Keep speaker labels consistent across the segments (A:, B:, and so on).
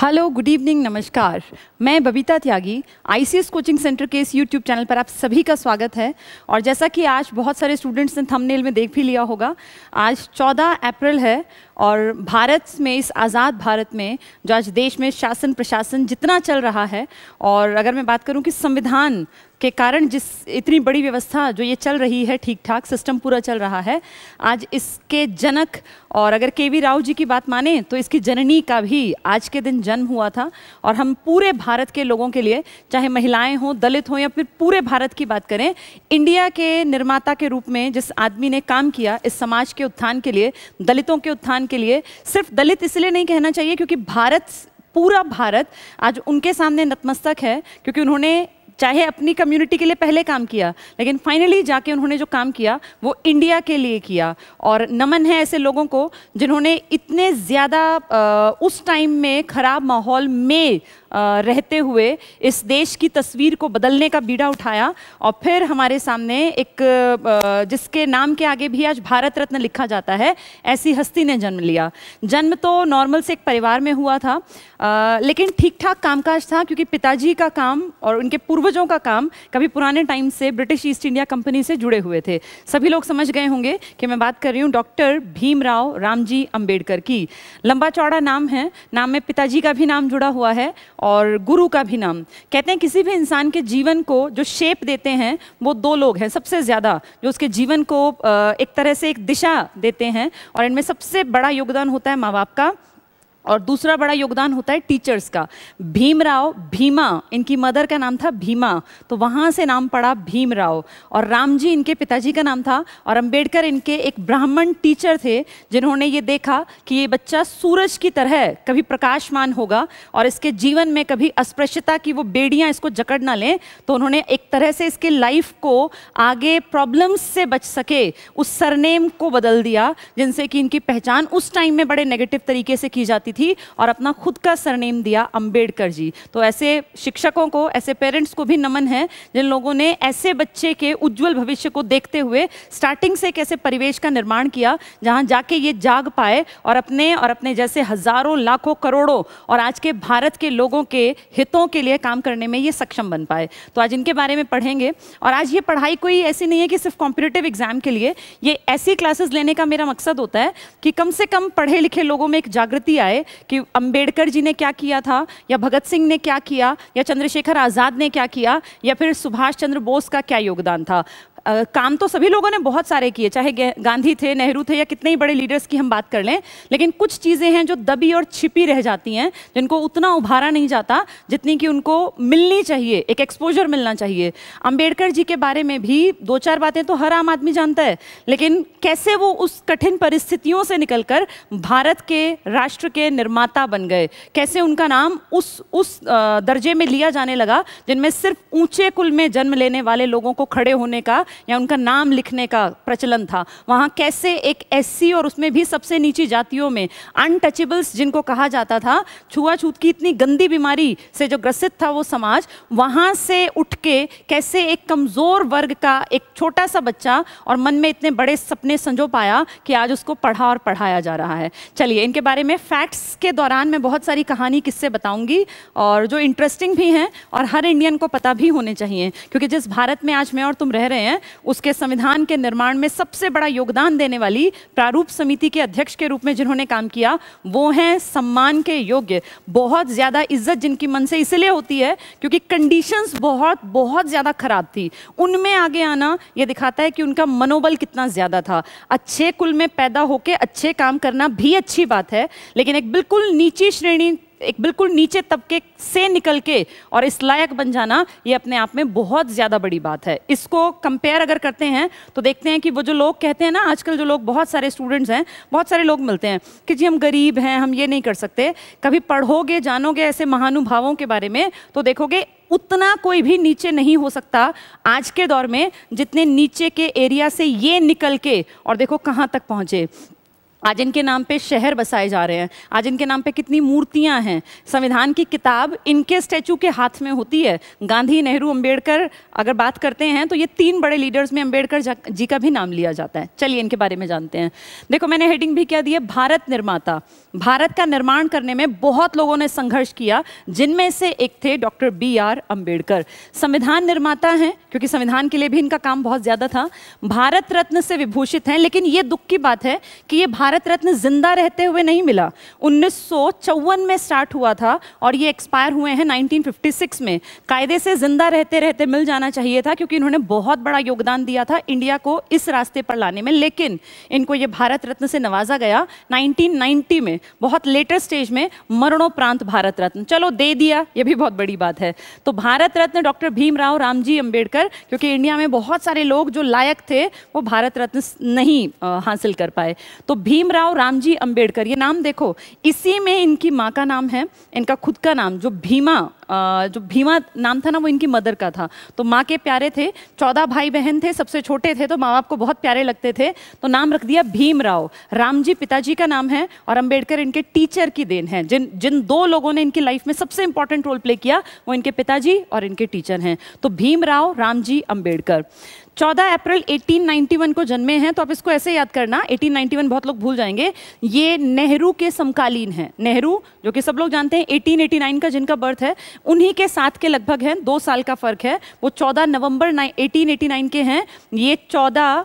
A: Hello good evening नमस्कार मैं Babita Tyagi ICS coaching centre के इस यूट्यूब चैनल पर आप सभी का स्वागत है और जैसा कि आज बहुत सारे स्टूडेंट्स ने थंबनेल में देख भी लिया होगा आज 14 अप्रैल है और भारत में इस आज़ाद भारत में जो आज देश में शासन प्रशासन जितना चल रहा है और अगर मैं बात करूं कि संविधान के कारण जिस इतनी बड़ी व्यवस्था जो ये चल रही है ठीक ठाक सिस्टम पूरा चल रहा है आज इसके जनक और अगर के वी राव जी की बात माने तो इसकी जननी का भी आज के दिन जन्म हुआ था और हम पूरे भारत के लोगों के लिए चाहे महिलाएं हों दलित हों या फिर पूरे भारत की बात करें इंडिया के निर्माता के रूप में जिस आदमी ने काम किया इस समाज के उत्थान के लिए दलितों के उत्थान के लिए सिर्फ दलित इसलिए नहीं कहना चाहिए क्योंकि भारत पूरा भारत आज उनके सामने नतमस्तक है क्योंकि उन्होंने चाहे अपनी कम्युनिटी के लिए पहले काम किया लेकिन फाइनली जाके उन्होंने जो काम किया वो इंडिया के लिए किया और नमन है ऐसे लोगों को जिन्होंने इतने ज़्यादा उस टाइम में ख़राब माहौल में रहते हुए इस देश की तस्वीर को बदलने का बीड़ा उठाया और फिर हमारे सामने एक जिसके नाम के आगे भी आज भारत रत्न लिखा जाता है ऐसी हस्ती ने जन्म लिया जन्म तो नॉर्मल से एक परिवार में हुआ था लेकिन ठीक ठाक कामकाज था क्योंकि पिताजी का काम और उनके पूर्वजों का काम कभी पुराने टाइम से ब्रिटिश ईस्ट इंडिया कंपनी से जुड़े हुए थे सभी लोग समझ गए होंगे कि मैं बात कर रही हूँ डॉक्टर भीमराव रामजी अम्बेडकर की लंबा चौड़ा नाम है नाम में पिताजी का भी नाम जुड़ा हुआ है और गुरु का भी नाम कहते हैं किसी भी इंसान के जीवन को जो शेप देते हैं वो दो लोग हैं सबसे ज़्यादा जो उसके जीवन को एक तरह से एक दिशा देते हैं और इनमें सबसे बड़ा योगदान होता है माँ बाप का और दूसरा बड़ा योगदान होता है टीचर्स का भीमराव भीमा इनकी मदर का नाम था भीमा तो वहाँ से नाम पड़ा भीमराव और राम जी इनके पिताजी का नाम था और अंबेडकर इनके एक ब्राह्मण टीचर थे जिन्होंने ये देखा कि ये बच्चा सूरज की तरह कभी प्रकाशमान होगा और इसके जीवन में कभी अस्पृश्यता की वो बेड़ियाँ इसको जकड़ ना लें तो उन्होंने एक तरह से इसके लाइफ को आगे प्रॉब्लम्स से बच सके उस सरनेम को बदल दिया जिनसे कि इनकी पहचान उस टाइम में बड़े नेगेटिव तरीके से की जाती थी और अपना खुद का सरनेम दिया अंबेडकर जी तो ऐसे शिक्षकों को ऐसे पेरेंट्स को भी नमन है जिन लोगों ने ऐसे बच्चे के उज्जवल भविष्य को देखते हुए स्टार्टिंग से कैसे परिवेश का निर्माण किया जहाँ जाके ये जाग पाए और अपने और अपने जैसे हजारों लाखों करोड़ों और आज के भारत के लोगों के हितों के लिए काम करने में ये सक्षम बन पाए तो आज इनके बारे में पढ़ेंगे और आज ये पढ़ाई कोई ऐसी नहीं है कि सिर्फ कॉम्पिटेटिव एग्जाम के लिए ये ऐसी क्लासेस लेने का मेरा मकसद होता है कि कम से कम पढ़े लिखे लोगों में एक जागृति आए कि अंबेडकर जी ने क्या किया था या भगत सिंह ने क्या किया या चंद्रशेखर आज़ाद ने क्या किया या फिर सुभाष चंद्र बोस का क्या योगदान था काम तो सभी लोगों ने बहुत सारे किए चाहे गांधी थे नेहरू थे या कितने ही बड़े लीडर्स की हम बात कर लें लेकिन कुछ चीज़ें हैं जो दबी और छिपी रह जाती हैं जिनको उतना उभारा नहीं जाता जितनी कि उनको मिलनी चाहिए एक एक्सपोजर मिलना चाहिए अम्बेडकर जी के बारे में भी दो चार बातें तो हर आम आदमी जानता है लेकिन कैसे वो उस कठिन परिस्थितियों से निकल भारत के राष्ट्र के निर्माता बन गए कैसे उनका नाम उस उस दर्जे में लिया जाने लगा जिनमें सिर्फ ऊंचे कुल में जन्म लेने वाले लोगों को खड़े होने का या उनका नाम लिखने का प्रचलन था वहाँ कैसे एक एस और उसमें भी सबसे नीची जातियों में अनटचेबल्स जिनको कहा जाता था छुआछूत की इतनी गंदी बीमारी से जो ग्रसित था वो समाज वहाँ से उठ के कैसे एक कमज़ोर वर्ग का एक छोटा सा बच्चा और मन में इतने बड़े सपने संजो पाया कि आज उसको पढ़ा और पढ़ाया जा रहा है चलिए इनके बारे में फैक्ट्स के दौरान मैं बहुत सारी कहानी किससे बताऊंगी और जो इंटरेस्टिंग भी हैं और हर इंडियन को पता भी होने चाहिए क्योंकि जिस भारत में आज मैं और तुम रह रहे हैं उसके संविधान के निर्माण में सबसे बड़ा योगदान देने वाली प्रारूप समिति के अध्यक्ष के रूप में जिन्होंने काम किया वो हैं सम्मान के योग्य बहुत ज़्यादा इज्जत जिनकी मन से इसलिए होती है क्योंकि कंडीशंस बहुत बहुत ज़्यादा ख़राब थी उनमें आगे आना ये दिखाता है कि उनका मनोबल कितना ज़्यादा था अच्छे कुल में पैदा होकर अच्छे काम करना भी अच्छी बात है लेकिन एक बिल्कुल नीची श्रेणी एक बिल्कुल नीचे तबके से निकल के और इस लायक बन जाना ये अपने आप में बहुत ज़्यादा बड़ी बात है इसको कंपेयर अगर करते हैं तो देखते हैं कि वो जो लोग कहते हैं ना आजकल जो लोग बहुत सारे स्टूडेंट्स हैं बहुत सारे लोग मिलते हैं कि जी हम गरीब हैं हम ये नहीं कर सकते कभी पढ़ोगे जानोगे ऐसे महानुभावों के बारे में तो देखोगे उतना कोई भी नीचे नहीं हो सकता आज के दौर में जितने नीचे के एरिया से ये निकल के और देखो कहाँ तक पहुँचे आज इनके नाम पे शहर बसाए जा रहे हैं आज इनके नाम पे कितनी मूर्तियां हैं संविधान की किताब इनके स्टैचू के हाथ में होती है गांधी नेहरू अंबेडकर अगर बात करते हैं तो ये तीन बड़े लीडर्स में अंबेडकर जी का भी नाम लिया जाता है चलिए इनके बारे में जानते हैं देखो मैंने हेडिंग भी क्या दी है भारत निर्माता भारत का निर्माण करने में बहुत लोगों ने संघर्ष किया जिनमें से एक थे डॉक्टर बी आर अम्बेडकर संविधान निर्माता हैं क्योंकि संविधान के लिए भी इनका काम बहुत ज़्यादा था भारत रत्न से विभूषित हैं लेकिन ये दुख की बात है कि ये भारत भारत रत्न जिंदा रहते हुए नहीं मिला उन्नीस में स्टार्ट हुआ था और ये एक्सपायर हुए हैं 1956 में कायदे से जिंदा रहते रहते मिल जाना चाहिए था क्योंकि इन्होंने बहुत बड़ा योगदान दिया था इंडिया को इस रास्ते पर लाने में लेकिन इनको ये भारत रत्न से नवाजा गया 1990 में बहुत लेटर स्टेज में मरणोपरांत भारत रत्न चलो दे दिया ये भी बहुत बड़ी बात है तो भारत रत्न डॉक्टर भीमराव रामजी अम्बेडकर क्योंकि इंडिया में बहुत सारे लोग जो लायक थे वो भारत रत्न नहीं हासिल कर पाए तो भीम भीमराव रामजी अंबेडकर ये नाम देखो इसी में इनकी माँ का नाम है इनका खुद का नाम जो भीमा जो भीमा नाम था ना वो इनकी मदर का था तो माँ के प्यारे थे चौदह भाई बहन थे सबसे छोटे थे तो माँ बाप को बहुत प्यारे लगते थे तो नाम रख दिया भीमराव रामजी पिताजी का नाम है और अम्बेडकर इनके टीचर की देन है जिन जिन दो लोगों ने इनकी लाइफ में सबसे इंपॉर्टेंट रोल प्ले किया वो इनके पिताजी और इनके टीचर हैं तो भीमराव रामजी अम्बेडकर 14 अप्रैल 1891 को जन्मे हैं तो आप इसको ऐसे याद करना 1891 बहुत लोग भूल जाएंगे ये नेहरू के समकालीन हैं नेहरू जो कि सब लोग जानते हैं 1889 का जिनका बर्थ है उन्हीं के साथ के लगभग हैं दो साल का फ़र्क है वो 14 नवंबर 1889 के हैं ये 14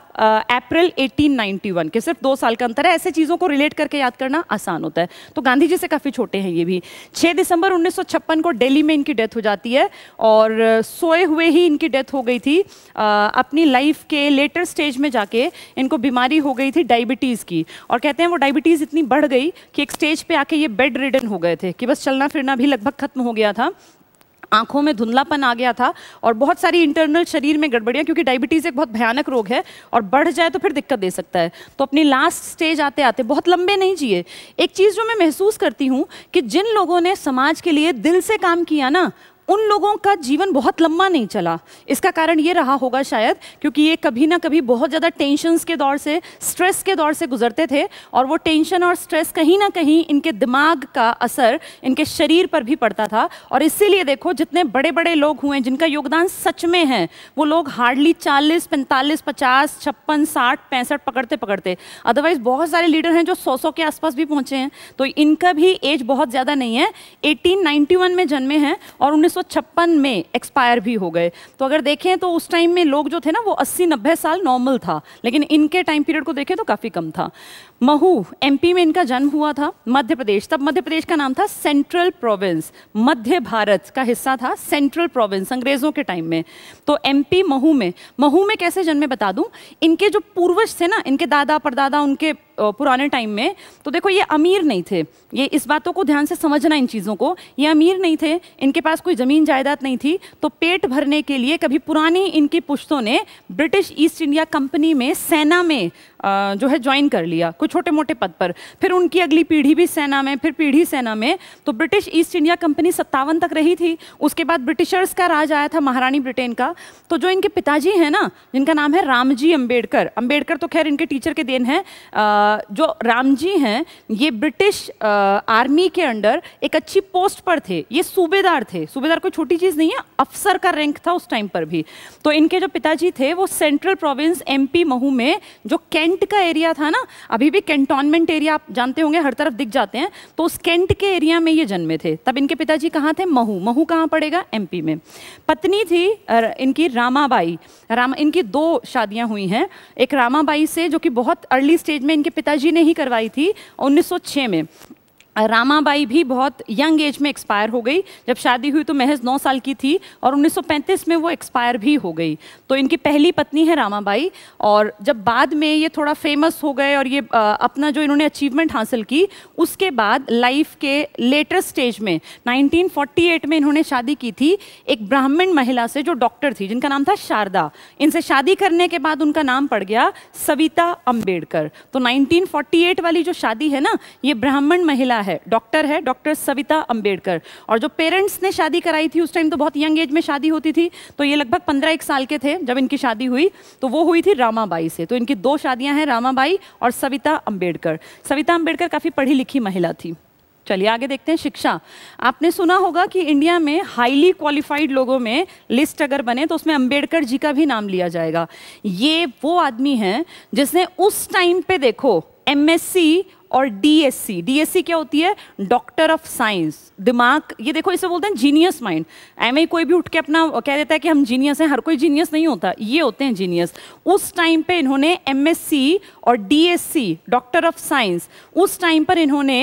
A: अप्रैल 1891 के सिर्फ दो साल का अंतर है ऐसे चीज़ों को रिलेट करके याद करना आसान होता है तो गांधी जी से काफ़ी छोटे हैं ये भी छः दिसंबर उन्नीस को डेली में इनकी डेथ हो जाती है और सोए हुए ही इनकी डेथ हो गई थी अपनी अपनी लाइफ के लेटर स्टेज में जाके इनको बीमारी हो गई थी डायबिटीज़ की और कहते हैं वो डायबिटीज़ इतनी बढ़ गई कि एक स्टेज पे आके ये बेड रिडन हो गए थे कि बस चलना फिरना भी लगभग खत्म हो गया था आंखों में धुंधलापन आ गया था और बहुत सारी इंटरनल शरीर में गड़बड़ियाँ क्योंकि डायबिटीज़ एक बहुत भयानक रोग है और बढ़ जाए तो फिर दिक्कत दे सकता है तो अपनी लास्ट स्टेज आते आते बहुत लंबे नहीं जिए एक चीज़ जो मैं महसूस करती हूँ कि जिन लोगों ने समाज के लिए दिल से काम किया ना उन लोगों का जीवन बहुत लंबा नहीं चला इसका कारण ये रहा होगा शायद क्योंकि ये कभी ना कभी बहुत ज़्यादा टेंशन्स के दौर से स्ट्रेस के दौर से गुजरते थे और वो टेंशन और स्ट्रेस कहीं ना कहीं इनके दिमाग का असर इनके शरीर पर भी पड़ता था और इसीलिए देखो जितने बड़े बड़े लोग हुए जिनका योगदान सच में है वो लोग हार्डली चालीस पैंतालीस पचास छप्पन साठ पैंसठ पकड़ते पकड़ते अदरवाइज बहुत सारे लीडर हैं जो सौ सौ के आसपास भी पहुँचे हैं तो इनका भी एज बहुत ज़्यादा नहीं है एटीन में जन्मे हैं और उन्नीस में एक्सपायर भी हो गए तो अगर देखें तो उस टाइम में लोग जो थे ना वो 80-90 साल नॉर्मल था लेकिन इनके टाइम पीरियड को देखें तो काफ़ी कम था महू एमपी में इनका जन्म हुआ था मध्य प्रदेश तब मध्य प्रदेश का नाम था सेंट्रल प्रोविंस मध्य भारत का हिस्सा था सेंट्रल प्रोविंस अंग्रेज़ों के टाइम में तो एमपी महू में महू में कैसे जन्मे बता दूं इनके जो पूर्वज थे ना इनके दादा परदादा उनके पुराने टाइम में तो देखो ये अमीर नहीं थे ये इस बातों को ध्यान से समझना इन चीज़ों को ये अमीर नहीं थे इनके पास कोई ज़मीन जायदाद नहीं थी तो पेट भरने के लिए कभी पुरानी इनकी पुश्तों ने ब्रिटिश ईस्ट इंडिया कंपनी में सेना में जो है ज्वाइन कर लिया कोई छोटे मोटे पद पर फिर उनकी अगली पीढ़ी भी सेना में फिर पीढ़ी सेना में तो ब्रिटिश ईस्ट इंडिया कंपनी सत्तावन तक रही थी उसके बाद ब्रिटिशर्स का राज आया था महारानी ब्रिटेन का तो जो इनके पिताजी हैं ना जिनका नाम है रामजी अम्बेडकर अम्बेडकर तो खैर इनके टीचर के देन हैं जो रामजी हैं ये ब्रिटिश आर्मी के अंडर एक अच्छी पोस्ट पर थे ये सूबेदार थे सूबेदार कोई छोटी चीज़ नहीं है अफसर का रैंक था उस टाइम पर भी तो इनके जो पिताजी थे वो सेंट्रल प्रोविंस एम महू में जो कैंट केंट का एरिया था ना अभी भी कैंटोनमेंट एरिया आप जानते होंगे हर तरफ दिख जाते हैं तो उस कैंट के एरिया में ये जन्मे थे तब इनके पिताजी कहाँ थे महू महू कहाँ पड़ेगा एमपी में पत्नी थी इनकी रामाबाई राम इनकी दो शादियाँ हुई हैं एक रामाबाई से जो कि बहुत अर्ली स्टेज में इनके पिताजी ने ही करवाई थी उन्नीस में रामाबाई भी बहुत यंग एज में एक्सपायर हो गई जब शादी हुई तो महज 9 साल की थी और 1935 में वो एक्सपायर भी हो गई तो इनकी पहली पत्नी है रामाबाई और जब बाद में ये थोड़ा फेमस हो गए और ये अपना जो इन्होंने अचीवमेंट हासिल की उसके बाद लाइफ के लेटर स्टेज में 1948 में इन्होंने शादी की थी एक ब्राह्मण महिला से जो डॉक्टर थी जिनका नाम था शारदा इनसे शादी करने के बाद उनका नाम पड़ गया सविता अम्बेडकर तो नाइनटीन वाली जो शादी है ना ये ब्राह्मण महिला क्या है डॉक्टर है डॉक्टर सविता अंबेडकर और जो पेरेंट्स ने शादी कराई थी उस टाइम तो बहुत यंग एज में शादी होती थी तो ये लगभग पंद्रह एक साल के थे जब इनकी शादी हुई तो वो हुई थी रामाबाई से तो इनकी दो शादियाँ हैं रामाबाई और सविता अम्बेडकर सविता अम्बेडकर काफ़ी पढ़ी लिखी महिला थी चलिए आगे देखते हैं शिक्षा आपने सुना होगा कि इंडिया में हाईली क्वालिफाइड लोगों में लिस्ट अगर बने तो उसमें अंबेडकर जी का भी नाम लिया जाएगा ये वो आदमी हैं जिसने उस टाइम पे देखो एमएससी और डीएससी डीएससी क्या होती है डॉक्टर ऑफ साइंस दिमाग ये देखो इसे बोलते हैं जीनियस माइंड एम कोई भी उठ के अपना कह देता है कि हम जीनियस हैं हर कोई जीनियस नहीं होता ये होते हैं जीनियस उस टाइम पे इन्होंने एमएससी और डीएससी डॉक्टर ऑफ साइंस उस टाइम पर इन्होंने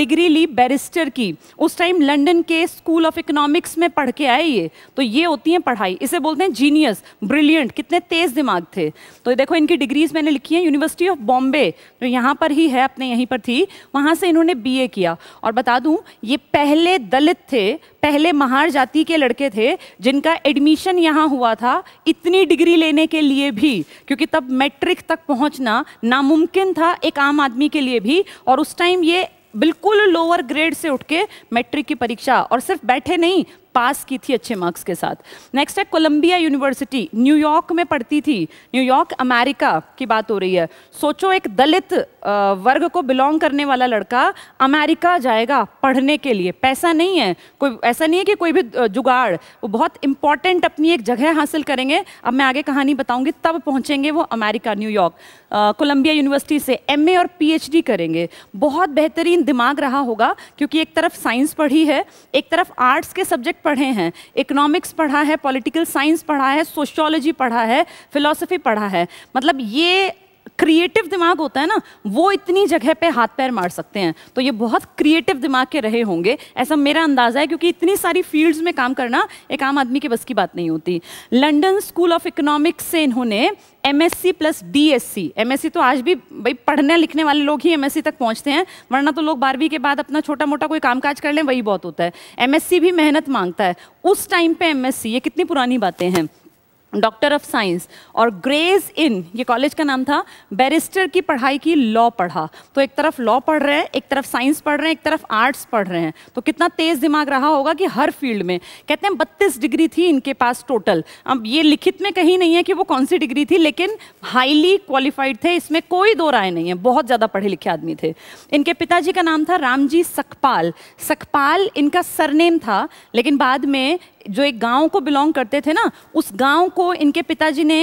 A: डिग्री ली बैरिस्टर की उस टाइम लंडन के स्कूल ऑफ इकोनॉमिक्स में पढ़ के आए ये तो ये होती हैं पढ़ाई इसे बोलते हैं जीनियस ब्रिलियंट कितने तेज दिमाग थे तो देखो इनकी डिग्रीज मैंने लिखी है यूनिवर्सिटी ऑफ बॉम्बे जो यहाँ पर ही है अपने यहीं पर थी वहाँ से इन्होंने बीए किया और बता दू ये पहले दलित थे पहले महार जाति के लड़के थे जिनका एडमिशन यहाँ हुआ था इतनी डिग्री लेने के लिए भी क्योंकि तब मैट्रिक तक पहुँचना नामुमकिन था एक आम आदमी के लिए भी और उस टाइम ये बिल्कुल लोअर ग्रेड से उठ के मैट्रिक की परीक्षा और सिर्फ बैठे नहीं पास की थी अच्छे मार्क्स के साथ नेक्स्ट है कोलंबिया यूनिवर्सिटी न्यूयॉर्क में पढ़ती थी न्यूयॉर्क अमेरिका की बात हो रही है सोचो एक दलित वर्ग को बिलोंग करने वाला लड़का अमेरिका जाएगा पढ़ने के लिए पैसा नहीं है कोई ऐसा नहीं है कि कोई भी जुगाड़ वो बहुत इंपॉर्टेंट अपनी एक जगह हासिल करेंगे अब मैं आगे कहानी बताऊंगी तब पहुंचेंगे वो अमेरिका न्यूयॉर्क कोलंबिया यूनिवर्सिटी से एम और पी करेंगे बहुत बेहतरीन दिमाग रहा होगा क्योंकि एक तरफ साइंस पढ़ी है एक तरफ आर्ट्स के सब्जेक्ट सब्जेक्ट पढ़े हैं इकोनॉमिक्स पढ़ा है पॉलिटिकल साइंस पढ़ा है सोशोलॉजी पढ़ा है फिलोसफी पढ़ा है मतलब ये क्रिएटिव दिमाग होता है ना वो इतनी जगह पे हाथ पैर मार सकते हैं तो ये बहुत क्रिएटिव दिमाग के रहे होंगे ऐसा मेरा अंदाज़ा है क्योंकि इतनी सारी फील्ड्स में काम करना एक आम आदमी के बस की बात नहीं होती लंडन स्कूल ऑफ इकोनॉमिक्स से इन्होंने M S C plus D S C M S C तो आज भी भाई पढ़ने लिखने वाले लोग ही एम एस सी तक पहुंचते हैं वरना तो लोग बारहवीं के बाद अपना छोटा मोटा कोई काम काज कर लें वही बहुत होता है एम एस सी भी मेहनत मांगता है उस टाइम पे एम एस सी ये कितनी पुरानी बातें हैं डॉक्टर ऑफ साइंस और ग्रेज इन ये कॉलेज का नाम था बैरिस्टर की पढ़ाई की लॉ पढ़ा तो एक तरफ लॉ पढ़ रहे हैं एक तरफ साइंस पढ़ रहे हैं एक तरफ आर्ट्स पढ़ रहे हैं तो कितना तेज़ दिमाग रहा होगा कि हर फील्ड में कहते हैं बत्तीस डिग्री थी इनके पास टोटल अब ये लिखित में कहीं नहीं है कि वो कौन सी डिग्री थी लेकिन हाईली क्वालिफाइड थे इसमें कोई दो राय नहीं है बहुत ज़्यादा पढ़े लिखे आदमी थे इनके पिताजी का नाम था रामजी सखपाल सखपाल इनका सरनेम था लेकिन बाद में जो एक गांव को बिलोंग करते थे ना उस गांव को इनके पिताजी ने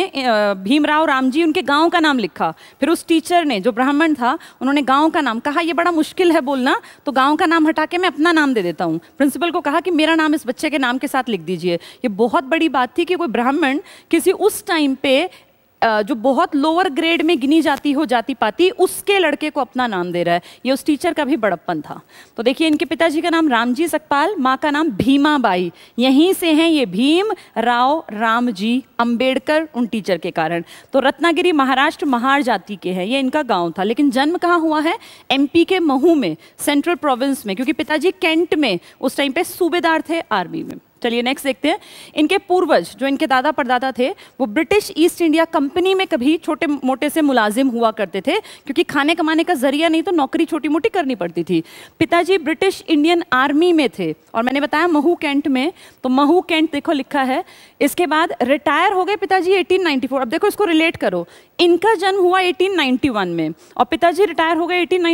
A: भीमराव रामजी उनके गांव का नाम लिखा फिर उस टीचर ने जो ब्राह्मण था उन्होंने गांव का नाम कहा ये बड़ा मुश्किल है बोलना तो गांव का नाम हटा के मैं अपना नाम दे देता हूँ प्रिंसिपल को कहा कि मेरा नाम इस बच्चे के नाम के साथ लिख दीजिए ये बहुत बड़ी बात थी कि कोई ब्राह्मण किसी उस टाइम पे जो बहुत लोअर ग्रेड में गिनी जाती हो जाति पाती उसके लड़के को अपना नाम दे रहा है ये उस टीचर का भी बड़प्पन था तो देखिए इनके पिताजी का नाम रामजी सकपाल माँ का नाम भीमा बाई यहीं से हैं ये भीम राव राम जी अम्बेडकर उन टीचर के कारण तो रत्नागिरी महाराष्ट्र महार जाति के हैं ये इनका गाँव था लेकिन जन्म कहाँ हुआ है एम के महू में सेंट्रल प्रोविंस में क्योंकि पिताजी कैंट में उस टाइम पे सूबेदार थे आर्मी में चलिए नेक्स्ट देखते हैं इनके पूर्वज जो इनके दादा परदादा थे वो ब्रिटिश ईस्ट इंडिया कंपनी में कभी छोटे मोटे से मुलाजिम हुआ करते थे क्योंकि खाने कमाने का जरिया नहीं तो नौकरी छोटी मोटी करनी पड़ती थी पिताजी ब्रिटिश इंडियन आर्मी में थे और मैंने बताया महू कैंट में तो महू कैंट देखो लिखा है इसके बाद रिटायर हो गए पिताजी एटीन अब देखो इसको रिलेट करो इनका जन्म हुआ एटीन में और पिताजी रिटायर हो गए एटीन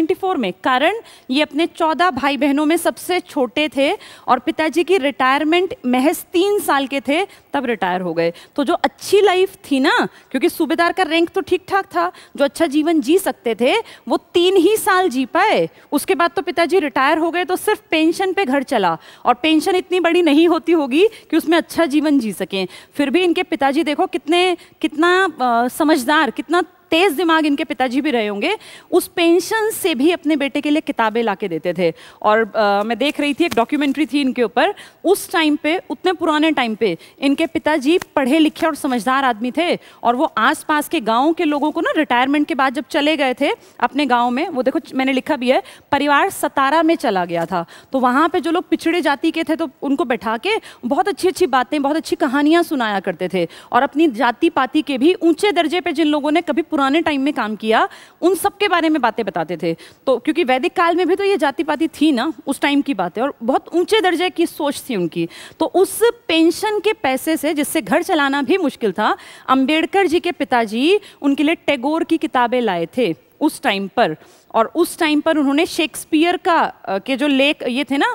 A: में कारण ये अपने चौदह भाई बहनों में सबसे छोटे थे और पिताजी की रिटायरमेंट स्टूडेंट महज तीन साल के थे तब रिटायर हो गए तो जो अच्छी लाइफ थी ना क्योंकि सूबेदार का रैंक तो ठीक ठाक था जो अच्छा जीवन जी सकते थे वो तीन ही साल जी पाए उसके बाद तो पिताजी रिटायर हो गए तो सिर्फ पेंशन पे घर चला और पेंशन इतनी बड़ी नहीं होती होगी कि उसमें अच्छा जीवन जी सकें फिर भी इनके पिताजी देखो कितने कितना आ, समझदार कितना तेज़ दिमाग इनके पिताजी भी रहे होंगे उस पेंशन से भी अपने बेटे के लिए किताबें ला के देते थे और आ, मैं देख रही थी एक डॉक्यूमेंट्री थी इनके ऊपर उस टाइम पे उतने पुराने टाइम पे इनके पिताजी पढ़े लिखे और समझदार आदमी थे और वो आसपास के गाँव के लोगों को ना रिटायरमेंट के बाद जब चले गए थे अपने गाँव में वो देखो मैंने लिखा भी है परिवार सतारा में चला गया था तो वहाँ पर जो लोग पिछड़े जाति के थे तो उनको बैठा के बहुत अच्छी अच्छी बातें बहुत अच्छी कहानियाँ सुनाया करते थे और अपनी जाति पाति के भी ऊँचे दर्जे पर जिन लोगों ने कभी पुराने टाइम में काम किया उन सब के बारे में बातें बताते थे तो क्योंकि वैदिक काल में भी तो ये जाति पाति थी ना उस टाइम की बात और बहुत ऊंचे दर्जे की सोच थी उनकी तो उस पेंशन के पैसे से जिससे घर चलाना भी मुश्किल था अम्बेडकर जी के पिताजी उनके लिए टैगोर की किताबें लाए थे उस टाइम पर और उस टाइम पर उन्होंने शेक्सपियर का के जो लेख ये थे ना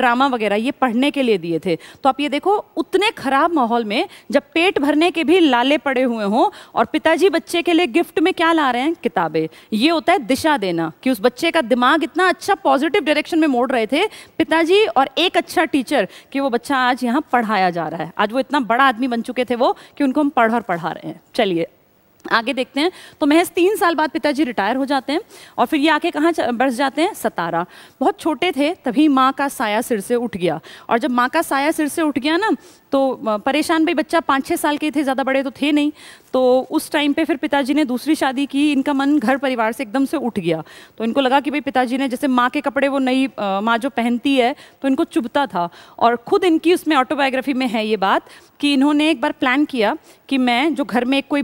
A: ड्रामा वगैरह ये पढ़ने के लिए दिए थे तो आप ये देखो उतने ख़राब माहौल में जब पेट भरने के भी लाले पड़े हुए हों और पिताजी बच्चे के लिए गिफ्ट में क्या ला रहे हैं किताबें ये होता है दिशा देना कि उस बच्चे का दिमाग इतना अच्छा पॉजिटिव डायरेक्शन में मोड़ रहे थे पिताजी और एक अच्छा टीचर कि वो बच्चा आज यहाँ पढ़ाया जा रहा है आज वो इतना बड़ा आदमी बन चुके थे वो कि उनको हम पढ़ और पढ़ा रहे हैं चलिए आगे देखते हैं तो महज तीन साल बाद पिताजी रिटायर हो जाते हैं और फिर ये आके कहाँ बस जाते हैं सतारा बहुत छोटे थे तभी माँ का साया सिर से उठ गया और जब माँ का साया सिर से उठ गया ना तो परेशान भाई बच्चा पाँच छः साल के थे ज़्यादा बड़े तो थे नहीं तो उस टाइम पे फिर पिताजी ने दूसरी शादी की इनका मन घर परिवार से एकदम से उठ गया तो इनको लगा कि भाई पिताजी ने जैसे माँ के कपड़े वो नई माँ जो पहनती है तो इनको चुभता था और ख़ुद इनकी उसमें ऑटोबायोग्राफी में है ये बात कि इन्होंने एक बार प्लान किया कि मैं जो घर में एक कोई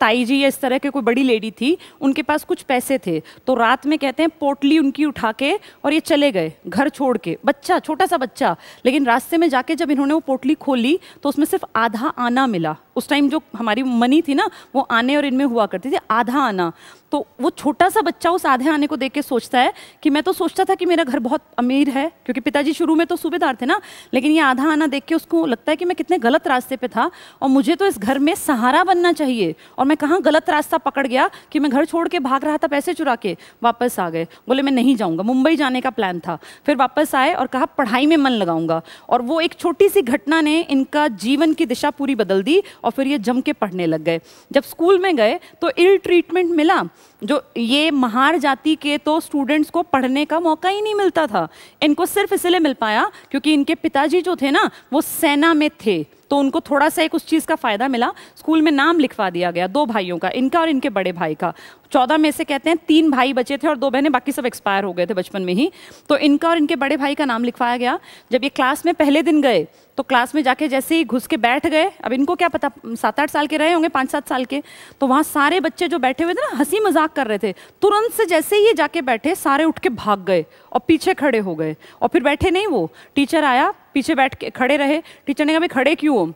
A: ताई जी या इस तरह के कोई बड़ी लेडी थी उनके पास कुछ पैसे थे तो रात में कहते हैं पोटली उनकी उठा के और ये चले गए घर छोड़ के बच्चा छोटा सा बच्चा लेकिन रास्ते में जाके जब इन्होंने वो पोटली खोली ली तो उसमें सिर्फ आधा आना मिला उस टाइम जो हमारी मनी थी ना वो आने और इनमें हुआ करती थी आधा आना तो वो छोटा सा बच्चा उस आधे आने को देख के सोचता है कि मैं तो सोचता था कि मेरा घर बहुत अमीर है क्योंकि पिताजी शुरू में तो सूबेदार थे ना लेकिन ये आधा आना देख के उसको लगता है कि मैं कितने गलत रास्ते पे था और मुझे तो इस घर में सहारा बनना चाहिए और मैं कहाँ गलत रास्ता पकड़ गया कि मैं घर छोड़ के भाग रहा था पैसे चुरा के वापस आ गए बोले मैं नहीं जाऊँगा मुंबई जाने का प्लान था फिर वापस आए और कहा पढ़ाई में मन लगाऊंगा और वो एक छोटी सी घटना ने इनका जीवन की दिशा पूरी बदल दी और फिर ये जम के पढ़ने लग गए जब स्कूल में गए तो इल ट्रीटमेंट मिला जो ये महार जाति के तो स्टूडेंट्स को पढ़ने का मौका ही नहीं मिलता था इनको सिर्फ इसलिए मिल पाया क्योंकि इनके पिताजी जो थे ना वो सेना में थे तो उनको थोड़ा सा एक उस चीज़ का फ़ायदा मिला स्कूल में नाम लिखवा दिया गया दो भाइयों का इनका और इनके बड़े भाई का चौदह में से कहते हैं तीन भाई बचे थे और दो बहनें बाकी सब एक्सपायर हो गए थे बचपन में ही तो इनका और इनके बड़े भाई का नाम लिखवाया गया जब ये क्लास में पहले दिन गए तो क्लास में जाके जैसे ही घुस के बैठ गए अब इनको क्या पता सात आठ साल के रहे होंगे पाँच सात साल के तो वहाँ सारे बच्चे जो बैठे हुए थे ना हंसी मजाक कर रहे थे तुरंत से जैसे ही ये जाके बैठे सारे उठ के भाग गए और पीछे खड़े हो गए और फिर बैठे नहीं वो टीचर आया पीछे बैठ के खड़े रहे टीचर ने कहा भाई खड़े क्यों हो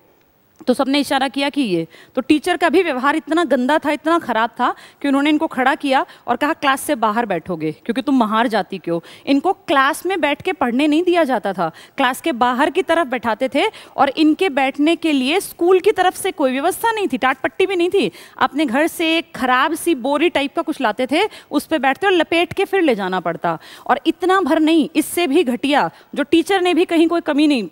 A: तो सबने इशारा किया कि ये तो टीचर का भी व्यवहार इतना गंदा था इतना ख़राब था कि उन्होंने इनको खड़ा किया और कहा क्लास से बाहर बैठोगे क्योंकि तुम महार जाती क्यों इनको क्लास में बैठ के पढ़ने नहीं दिया जाता था क्लास के बाहर की तरफ बैठाते थे और इनके बैठने के लिए स्कूल की तरफ से कोई व्यवस्था नहीं थी टाट भी नहीं थी अपने घर से एक ख़राब सी बोरी टाइप का कुछ लाते थे उस पर बैठते और लपेट के फिर ले जाना पड़ता और इतना भर नहीं इससे भी घटिया जो टीचर ने भी कहीं कोई कमी नहीं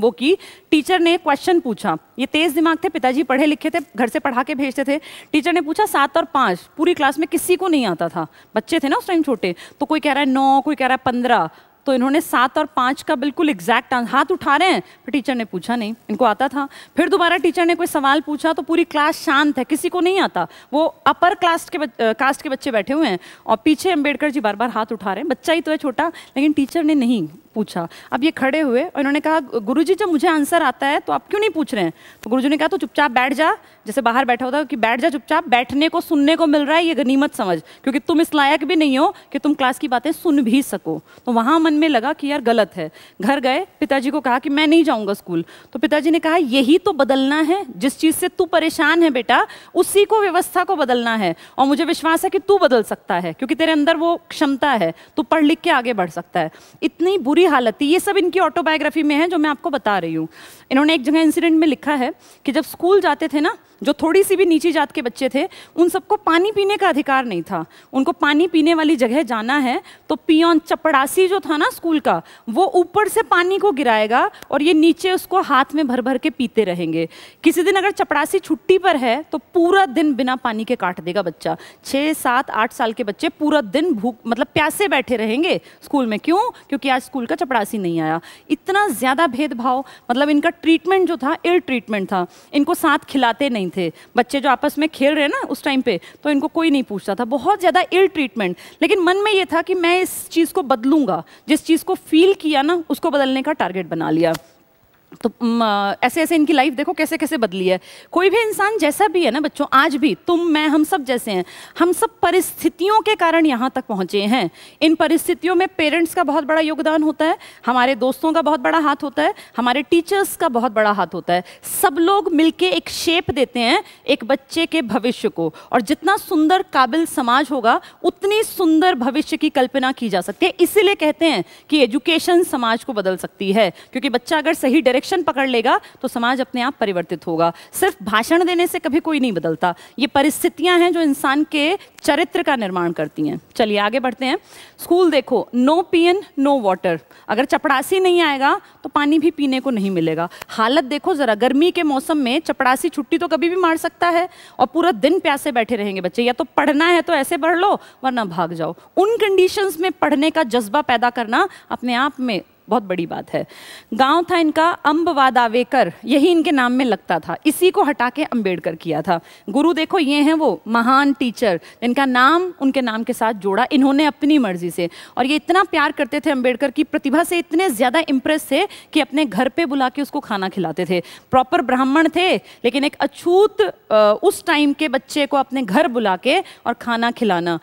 A: वो की टीचर ने क्वेश्चन पूछा पूछा ये तेज दिमाग थे पिताजी पढ़े लिखे थे घर से पढ़ा के भेजते थे टीचर ने पूछा सात और पाँच पूरी क्लास में किसी को नहीं आता था बच्चे थे ना उस टाइम छोटे तो कोई कह रहा है नौ कोई कह रहा है पंद्रह तो इन्होंने सात और पाँच का बिल्कुल एग्जैक्ट हाथ उठा रहे हैं फिर टीचर ने पूछा नहीं इनको आता था फिर दोबारा टीचर ने कोई सवाल पूछा तो पूरी क्लास शांत है किसी को नहीं आता वो अपर क्लास के कास्ट के बच्चे बैठे हुए हैं और पीछे अंबेडकर जी बार बार हाथ उठा रहे हैं बच्चा ही तो है छोटा लेकिन टीचर ने नहीं पूछा अब ये खड़े हुए उन्होंने कहा गुरु जी जब मुझे आंसर आता है तो आप क्यों नहीं पूछ रहे हैं तो गुरु जी ने कहा तो चुपचाप बैठ जा जैसे बाहर बैठा होता है कि बैठ जा चुपचाप बैठने को सुनने को मिल रहा है ये गनीमत समझ क्योंकि तुम इस लायक भी नहीं हो कि तुम क्लास की बातें सुन भी सको तो वहाँ मन में लगा कि यार गलत है घर गए पिताजी को कहा कि मैं नहीं जाऊँगा स्कूल तो पिताजी ने कहा यही तो बदलना है जिस चीज़ से तू परेशान है बेटा उसी को व्यवस्था को बदलना है और मुझे विश्वास है कि तू बदल सकता है क्योंकि तेरे अंदर वो क्षमता है तू पढ़ लिख के आगे बढ़ सकता है इतनी बुरी हालत थी ये सब इनकी ऑटोबायोग्राफी में है जो मैं आपको बता रही हूँ इन्होंने एक जगह इंसिडेंट में लिखा है कि जब स्कूल जाते थे ना जो थोड़ी सी भी नीची जात के बच्चे थे उन सबको पानी पीने का अधिकार नहीं था उनको पानी पीने वाली जगह जाना है तो पियोन चपड़ासी जो था ना स्कूल का वो ऊपर से पानी को गिराएगा और ये नीचे उसको हाथ में भर भर के पीते रहेंगे किसी दिन अगर चपड़ासी छुट्टी पर है तो पूरा दिन बिना पानी के काट देगा बच्चा छः सात आठ साल के बच्चे पूरा दिन भूख मतलब प्यासे बैठे रहेंगे स्कूल में क्यों क्योंकि आज स्कूल का चपड़ासी नहीं आया इतना ज़्यादा भेदभाव मतलब इनका ट्रीटमेंट जो था इल ट्रीटमेंट था इनको साथ खिलाते नहीं नहीं थे बच्चे जो आपस में खेल रहे ना उस टाइम पे तो इनको कोई नहीं पूछता था बहुत ज़्यादा इल ट्रीटमेंट लेकिन मन में ये था कि मैं इस चीज़ को बदलूंगा जिस चीज़ को फील किया ना उसको बदलने का टारगेट बना लिया तो ऐसे ऐसे इनकी लाइफ देखो कैसे कैसे बदली है कोई भी इंसान जैसा भी है ना बच्चों आज भी तुम मैं हम सब जैसे हैं हम सब परिस्थितियों के कारण यहाँ तक पहुँचे हैं इन परिस्थितियों में पेरेंट्स का बहुत बड़ा योगदान होता है हमारे दोस्तों का बहुत बड़ा हाथ होता है हमारे टीचर्स का बहुत बड़ा हाथ होता है सब लोग मिल एक शेप देते हैं एक बच्चे के भविष्य को और जितना सुंदर काबिल समाज होगा उतनी सुंदर भविष्य की कल्पना की जा सकती है इसीलिए कहते हैं कि एजुकेशन समाज को बदल सकती है क्योंकि बच्चा अगर सही डायरेक्शन पकड़ लेगा तो समाज अपने आप परिवर्तित होगा सिर्फ भाषण देने से कभी कोई नहीं बदलता ये परिस्थितियां हैं जो इंसान के चरित्र का निर्माण करती हैं चलिए आगे बढ़ते हैं स्कूल देखो नो पियन नो वाटर अगर चपड़ासी नहीं आएगा तो पानी भी पीने को नहीं मिलेगा हालत देखो ज़रा गर्मी के मौसम में चपड़ासी छुट्टी तो कभी भी मार सकता है और पूरा दिन प्यासे बैठे रहेंगे बच्चे या तो पढ़ना है तो ऐसे पढ़ लो वरना भाग जाओ उन कंडीशंस में पढ़ने का जज्बा पैदा करना अपने आप में बहुत बड़ी बात है गांव था इनका अम्ब वादावेकर यही इनके नाम में लगता था इसी को हटा के अम्बेडकर किया था गुरु देखो ये हैं वो महान टीचर इनका नाम उनके नाम के साथ जोड़ा इन्होंने अपनी मर्जी से और ये इतना प्यार करते थे अम्बेडकर की प्रतिभा से इतने ज़्यादा इम्प्रेस थे कि अपने घर पर बुला के उसको खाना खिलाते थे प्रॉपर ब्राह्मण थे लेकिन एक अछूत उस टाइम के बच्चे को अपने घर बुला के और खाना खिलाना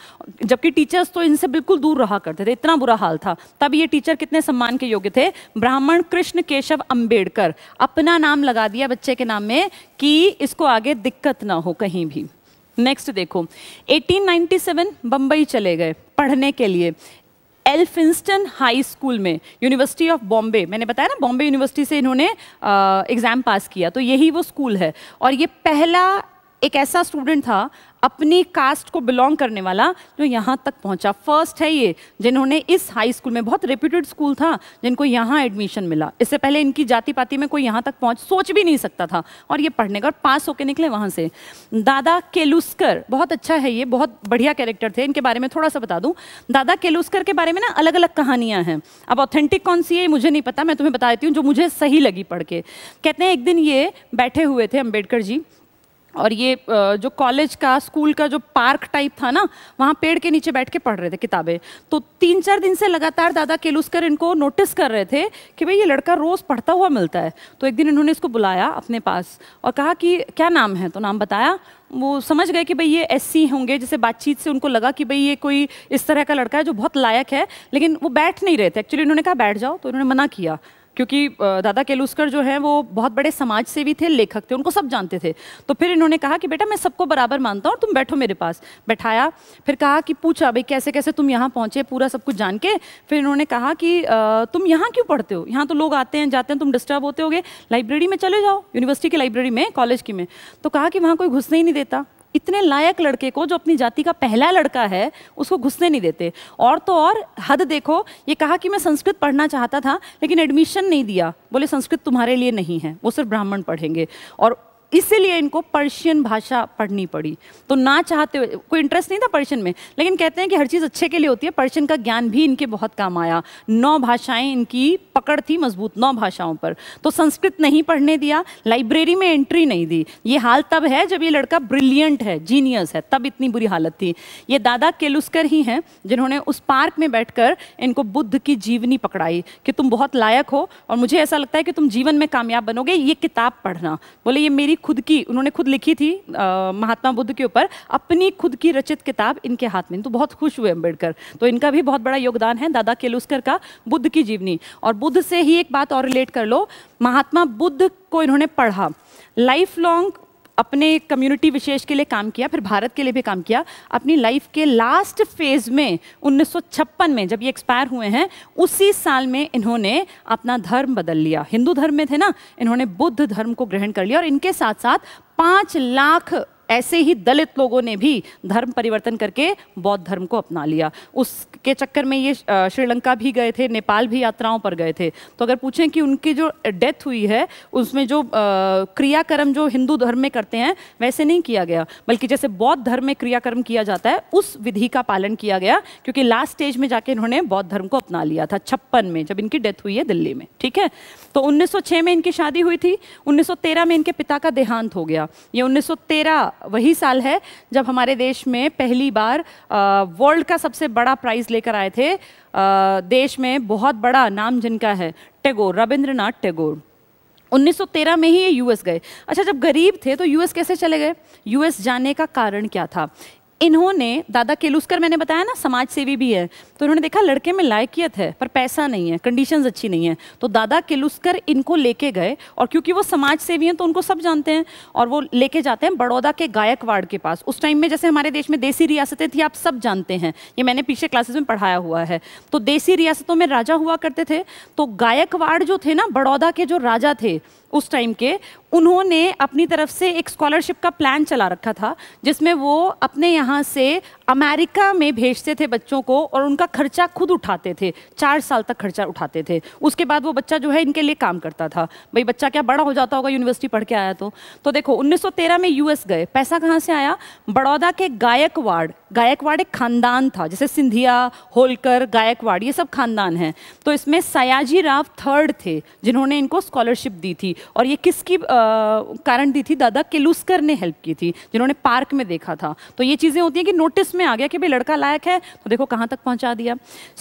A: जबकि टीचर्स तो इनसे बिल्कुल दूर रहा करते थे इतना बुरा हाल था तब ये टीचर कितने सम्मान के योग्य थे ब्राह्मण कृष्ण केशव अंबेडकर अपना नाम लगा दिया बच्चे के नाम में कि इसको आगे दिक्कत ना हो कहीं भी नेक्स्ट देखो 1897 बंबई चले गए पढ़ने के लिए एल्फिंस्टन हाई स्कूल में यूनिवर्सिटी ऑफ बॉम्बे मैंने बताया ना बॉम्बे यूनिवर्सिटी से इन्होंने एग्ज़ाम पास किया तो यही वो स्कूल है और ये पहला एक ऐसा स्टूडेंट था अपनी कास्ट को बिलोंग करने वाला जो यहाँ तक पहुँचा फर्स्ट है ये जिन्होंने इस हाई स्कूल में बहुत रिप्यूटेड स्कूल था जिनको यहाँ एडमिशन मिला इससे पहले इनकी जाति पाति में कोई यहाँ तक पहुँच सोच भी नहीं सकता था और ये पढ़ने का और पास होके निकले वहाँ से दादा केलुस्कर बहुत अच्छा है ये बहुत बढ़िया कैरेक्टर थे इनके बारे में थोड़ा सा बता दूँ दादा केलुस्कर के बारे में ना अलग अलग कहानियाँ हैं अब ऑथेंटिक कौन सी है मुझे नहीं पता मैं तुम्हें बता देती हूँ जो मुझे सही लगी पढ़ के कहते हैं एक दिन ये बैठे हुए थे अम्बेडकर जी और ये जो कॉलेज का स्कूल का जो पार्क टाइप था ना वहाँ पेड़ के नीचे बैठ के पढ़ रहे थे किताबें तो तीन चार दिन से लगातार दादा केलुस्कर इनको नोटिस कर रहे थे कि भाई ये लड़का रोज़ पढ़ता हुआ मिलता है तो एक दिन इन्होंने इसको बुलाया अपने पास और कहा कि क्या नाम है तो नाम बताया वो समझ गए कि भाई ये एस होंगे जैसे बातचीत से उनको लगा कि भाई ये कोई इस तरह का लड़का है जो बहुत लायक है लेकिन वो बैठ नहीं रहे थे एक्चुअली उन्होंने कहा बैठ जाओ तो उन्होंने मना किया क्योंकि दादा केलुस्कर जो हैं वो बहुत बड़े समाज से भी थे लेखक थे उनको सब जानते थे तो फिर इन्होंने कहा कि बेटा मैं सबको बराबर मानता हूँ तुम बैठो मेरे पास बैठाया फिर कहा कि पूछा भाई कैसे कैसे तुम यहाँ पहुँचे पूरा सब कुछ जान के फिर इन्होंने कहा कि तुम यहाँ क्यों पढ़ते हो यहाँ तो लोग आते हैं जाते हैं तुम डिस्टर्ब होते हो लाइब्रेरी में चले जाओ यूनिवर्सिटी की लाइब्रेरी में कॉलेज की में तो कहा कि वहाँ कोई घुसने ही नहीं देता इतने लायक लड़के को जो अपनी जाति का पहला लड़का है उसको घुसने नहीं देते और तो और हद देखो ये कहा कि मैं संस्कृत पढ़ना चाहता था लेकिन एडमिशन नहीं दिया बोले संस्कृत तुम्हारे लिए नहीं है वो सिर्फ ब्राह्मण पढ़ेंगे और इसीलिए इनको पर्शियन भाषा पढ़नी पड़ी तो ना चाहते हुए कोई इंटरेस्ट नहीं था पर्शियन में लेकिन कहते हैं कि हर चीज़ अच्छे के लिए होती है पर्शियन का ज्ञान भी इनके बहुत काम आया नौ भाषाएं इनकी पकड़ थी मजबूत नौ भाषाओं पर तो संस्कृत नहीं पढ़ने दिया लाइब्रेरी में एंट्री नहीं दी ये हाल तब है जब ये लड़का ब्रिलियंट है जीनियस है तब इतनी बुरी हालत थी ये दादा केलुस्कर ही हैं जिन्होंने उस पार्क में बैठ इनको बुद्ध की जीवनी पकड़ाई कि तुम बहुत लायक हो और मुझे ऐसा लगता है कि तुम जीवन में कामयाब बनोगे ये किताब पढ़ना बोले ये मेरी खुद की उन्होंने खुद लिखी थी महात्मा बुद्ध के ऊपर अपनी खुद की रचित किताब इनके हाथ में तो बहुत खुश हुए अम्बेडकर तो इनका भी बहुत बड़ा योगदान है दादा केलुस्कर का बुद्ध की जीवनी और बुद्ध से ही एक बात और रिलेट कर लो महात्मा बुद्ध को इन्होंने पढ़ा लाइफ लॉन्ग अपने कम्युनिटी विशेष के लिए काम किया फिर भारत के लिए भी काम किया अपनी लाइफ के लास्ट फेज में उन्नीस में जब ये एक्सपायर हुए हैं उसी साल में इन्होंने अपना धर्म बदल लिया हिंदू धर्म में थे ना इन्होंने बुद्ध धर्म को ग्रहण कर लिया और इनके साथ साथ पाँच लाख ऐसे ही दलित लोगों ने भी धर्म परिवर्तन करके बौद्ध धर्म को अपना लिया उस के चक्कर में ये श्रीलंका भी गए थे नेपाल भी यात्राओं पर गए थे तो अगर पूछें कि उनकी जो डेथ हुई है उसमें जो क्रियाकर्म जो हिंदू धर्म में करते हैं वैसे नहीं किया गया बल्कि जैसे बौद्ध धर्म में क्रियाकर्म किया जाता है उस विधि का पालन किया गया क्योंकि लास्ट स्टेज में जाके इन्होंने बौद्ध धर्म को अपना लिया था छप्पन में जब इनकी डेथ हुई है दिल्ली में ठीक है तो 1906 में इनकी शादी हुई थी 1913 में इनके पिता का देहांत हो गया ये 1913 वही साल है जब हमारे देश में पहली बार वर्ल्ड का सबसे बड़ा प्राइज लेकर आए थे देश में बहुत बड़ा नाम जिनका है टैगोर रविंद्रनाथ टैगोर 1913 में ही ये यूएस गए अच्छा जब गरीब थे तो यूएस कैसे चले गए यूएस जाने का कारण क्या था इन्होंने दादा केलुस्कर मैंने बताया ना समाज सेवी भी है तो उन्होंने देखा लड़के में लायकियत है पर पैसा नहीं है कंडीशन अच्छी नहीं है तो दादा किलुस्कर इनको लेके गए और क्योंकि वो समाज सेवी हैं तो उनको सब जानते हैं और वो लेके जाते हैं बड़ौदा के गायकवाड़ के पास उस टाइम में जैसे हमारे देश में देसी रियासतें थी आप सब जानते हैं ये मैंने पीछे क्लासेस में पढ़ाया हुआ है तो देसी रियासतों में राजा हुआ करते थे तो गायकवाड़ जो थे ना बड़ौदा के जो राजा थे उस टाइम के उन्होंने अपनी तरफ से एक स्कॉलरशिप का प्लान चला रखा था जिसमें वो अपने यहाँ से अमेरिका में भेजते थे बच्चों को और उनका खर्चा खुद उठाते थे चार साल तक खर्चा उठाते थे उसके बाद वो बच्चा जो है इनके लिए काम करता था भाई बच्चा क्या बड़ा हो जाता होगा यूनिवर्सिटी पढ़ के आया तो तो देखो 1913 में यूएस गए पैसा कहाँ से आया बड़ौदा के गायकवाड़ गायकवाड़ एक खानदान था जैसे सिंधिया होलकर गायकवाड़ ये सब खानदान हैं तो इसमें सयाजी राव थर्ड थे जिन्होंने इनको स्कॉलरशिप दी थी और ये किसकी कारण दी थी दादा केलुस्कर ने हेल्प की थी जिन्होंने पार्क में देखा था तो ये चीज़ें होती हैं कि नोटिस में आ गया कि भाई लड़का लायक है तो देखो कहाँ तक पहुँचा दिया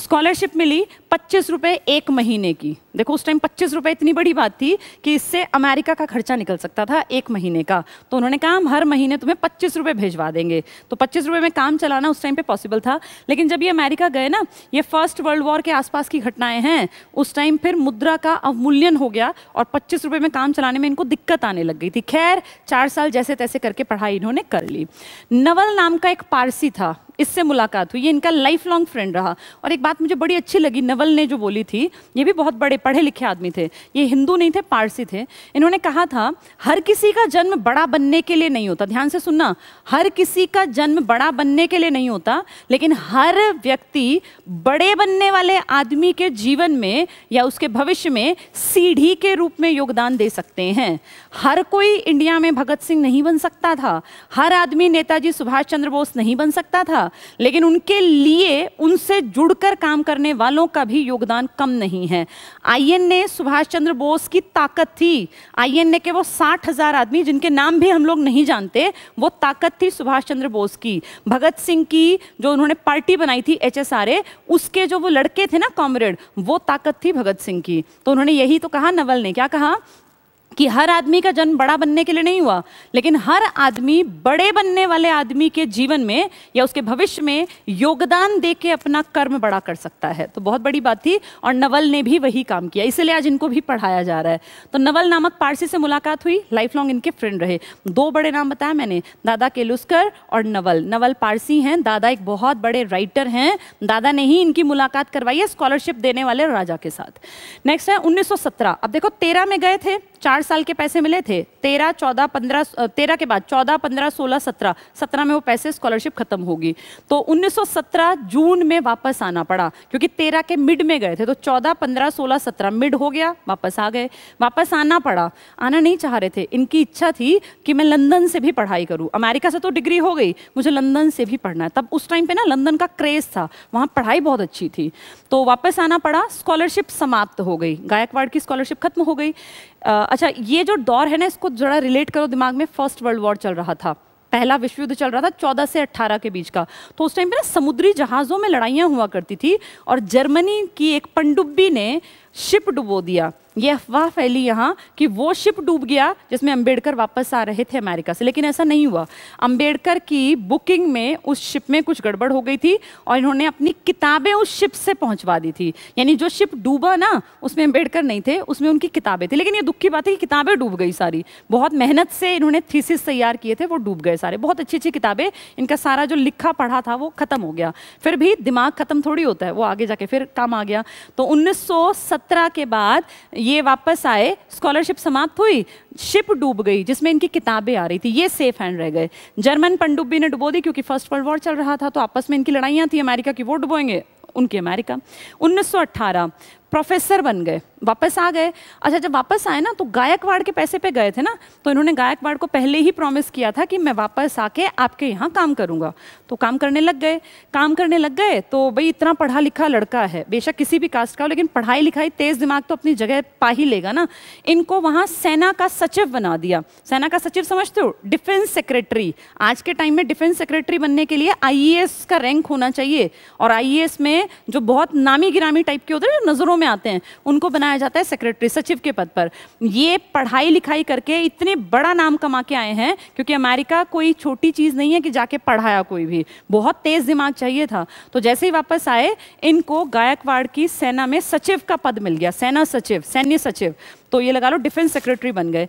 A: स्कॉलरशिप मिली पच्चीस रुपये एक महीने की देखो उस टाइम पच्चीस रुपये इतनी बड़ी बात थी कि इससे अमेरिका का खर्चा निकल सकता था एक महीने का तो उन्होंने कहा हम हर महीने तुम्हें पच्चीस रुपये भेजवा देंगे तो पच्चीस रुपये में काम चलाना उस टाइम पे पॉसिबल था लेकिन जब ये अमेरिका गए ना ये फर्स्ट वर्ल्ड वॉर के आसपास की घटनाएं हैं उस टाइम फिर मुद्रा का अवमूल्यन हो गया और पच्चीस रुपये में काम चलाने में इनको दिक्कत आने लग गई थी खैर चार साल जैसे तैसे करके पढ़ाई इन्होंने कर ली नवल नाम का एक पारसी था इससे मुलाकात हुई ये इनका लाइफ लॉन्ग फ्रेंड रहा और एक बात मुझे बड़ी अच्छी लगी नवल ने जो बोली थी ये भी बहुत बड़े पढ़े लिखे आदमी थे ये हिंदू नहीं थे पारसी थे इन्होंने कहा था हर किसी का जन्म बड़ा बनने के लिए नहीं होता ध्यान से सुनना हर किसी का जन्म बड़ा बनने के लिए नहीं होता लेकिन हर व्यक्ति बड़े बनने वाले आदमी के जीवन में या उसके भविष्य में सीढ़ी के रूप में योगदान दे सकते हैं हर कोई इंडिया में भगत सिंह नहीं बन सकता था हर आदमी नेताजी सुभाष चंद्र बोस नहीं बन सकता था था लेकिन उनके लिए उनसे जुड़कर काम करने वालों का भी योगदान कम नहीं है आईएनए सुभाष चंद्र बोस की ताकत थी आईएनए के वो साठ हजार आदमी जिनके नाम भी हम लोग नहीं जानते वो ताकत थी सुभाष चंद्र बोस की भगत सिंह की जो उन्होंने पार्टी बनाई थी एच उसके जो वो लड़के थे ना कॉमरेड वो ताकत थी भगत सिंह की तो उन्होंने यही तो कहा नवल ने क्या कहा कि हर आदमी का जन्म बड़ा बनने के लिए नहीं हुआ लेकिन हर आदमी बड़े बनने वाले आदमी के जीवन में या उसके भविष्य में योगदान दे के अपना कर्म बड़ा कर सकता है तो बहुत बड़ी बात थी और नवल ने भी वही काम किया इसलिए आज इनको भी पढ़ाया जा रहा है तो नवल नामक पारसी से मुलाकात हुई लाइफ लॉन्ग इनके फ्रेंड रहे दो बड़े नाम बताया मैंने दादा केलुस्कर और नवल नवल पारसी हैं दादा एक बहुत बड़े राइटर हैं दादा ने ही इनकी मुलाकात करवाई है स्कॉलरशिप देने वाले राजा के साथ नेक्स्ट है उन्नीस अब देखो तेरह में गए थे चार साल के पैसे मिले थे तेरह चौदह पंद्रह तेरह के बाद चौदह पंद्रह सोलह सत्रह सत्रह में वो पैसे स्कॉलरशिप खत्म होगी तो 1917 जून में वापस आना पड़ा क्योंकि तेरह के मिड में गए थे तो चौदह पंद्रह सोलह सत्रह मिड हो गया वापस आ गए वापस आना पड़ा आना नहीं चाह रहे थे इनकी इच्छा थी कि मैं लंदन से भी पढ़ाई करूँ अमेरिका से तो डिग्री हो गई मुझे लंदन से भी पढ़ना है तब उस टाइम पर ना लंदन का क्रेज़ था वहाँ पढ़ाई बहुत अच्छी थी तो वापस आना पड़ा स्कॉलरशिप समाप्त हो गई गायकवाड़ की स्कॉलरशिप खत्म हो गई अच्छा ये जो दौर है ना इसको जरा रिलेट करो दिमाग में फर्स्ट वर्ल्ड वॉर चल रहा था पहला विश्व युद्ध चल रहा था 14 से 18 के बीच का तो उस टाइम पे ना समुद्री जहाज़ों में लड़ाइयाँ हुआ करती थी और जर्मनी की एक पंडुब्बी ने शिप डुबो दिया ये अफवाह फैली यहाँ कि वो शिप डूब गया जिसमें अंबेडकर वापस आ रहे थे अमेरिका से लेकिन ऐसा नहीं हुआ अंबेडकर की बुकिंग में उस शिप में कुछ गड़बड़ हो गई थी और इन्होंने अपनी किताबें उस शिप से पहुंचवा दी थी यानी जो शिप डूबा ना उसमें अम्बेडकर नहीं थे उसमें उनकी किताबें थी लेकिन ये दुख की बात है कि किताबें डूब गई सारी बहुत मेहनत से इन्होंने थीसिस तैयार किए थे वो डूब गए सारे बहुत अच्छी अच्छी किताबें इनका सारा जो लिखा पढ़ा था वो ख़त्म हो गया फिर भी दिमाग ख़त्म थोड़ी होता है वो आगे जाके फिर काम आ गया तो उन्नीस सत्रह के बाद ये वापस आए स्कॉलरशिप समाप्त हुई शिप डूब गई जिसमें इनकी किताबें आ रही थी ये सेफ हैंड रह गए जर्मन पनडुब्बी ने डुबो दी क्योंकि फर्स्ट वर्ल्ड वॉर चल रहा था तो आपस में इनकी लड़ाइयाँ थी अमेरिका की वो डुबोएंगे उनकी अमेरिका 1918 प्रोफेसर बन गए वापस आ गए अच्छा जब वापस आए ना तो गायकवाड़ के पैसे पे गए थे ना तो इन्होंने गायकवाड़ को पहले ही प्रॉमिस किया था कि मैं वापस आके आपके यहाँ काम करूँगा तो काम करने लग गए काम करने लग गए तो भाई इतना पढ़ा लिखा लड़का है बेशक किसी भी कास्ट का हो लेकिन पढ़ाई लिखाई तेज़ दिमाग तो अपनी जगह पा ही लेगा ना इनको वहाँ सेना का सचिव बना दिया सेना का सचिव समझते हो डिफेंस सेक्रेटरी आज के टाइम में डिफेंस सेक्रेटरी बनने के लिए आई e का रैंक होना चाहिए और आई e में जो बहुत नामी गिरामी टाइप के होते हैं नज़रों में आते हैं उनको बनाया जाता है सेक्रेटरी सचिव के पद पर ये पढ़ाई लिखाई करके इतने बड़ा नाम कमा के आए हैं क्योंकि अमेरिका कोई छोटी चीज़ नहीं है कि जाके पढ़ाया कोई भी बहुत तेज़ दिमाग चाहिए था तो जैसे ही वापस आए इनको गायकवाड़ की सेना में सचिव का पद मिल गया सेना सचिव सैन्य सचिव तो ये लगा लो डिफेंस सेक्रेटरी बन गए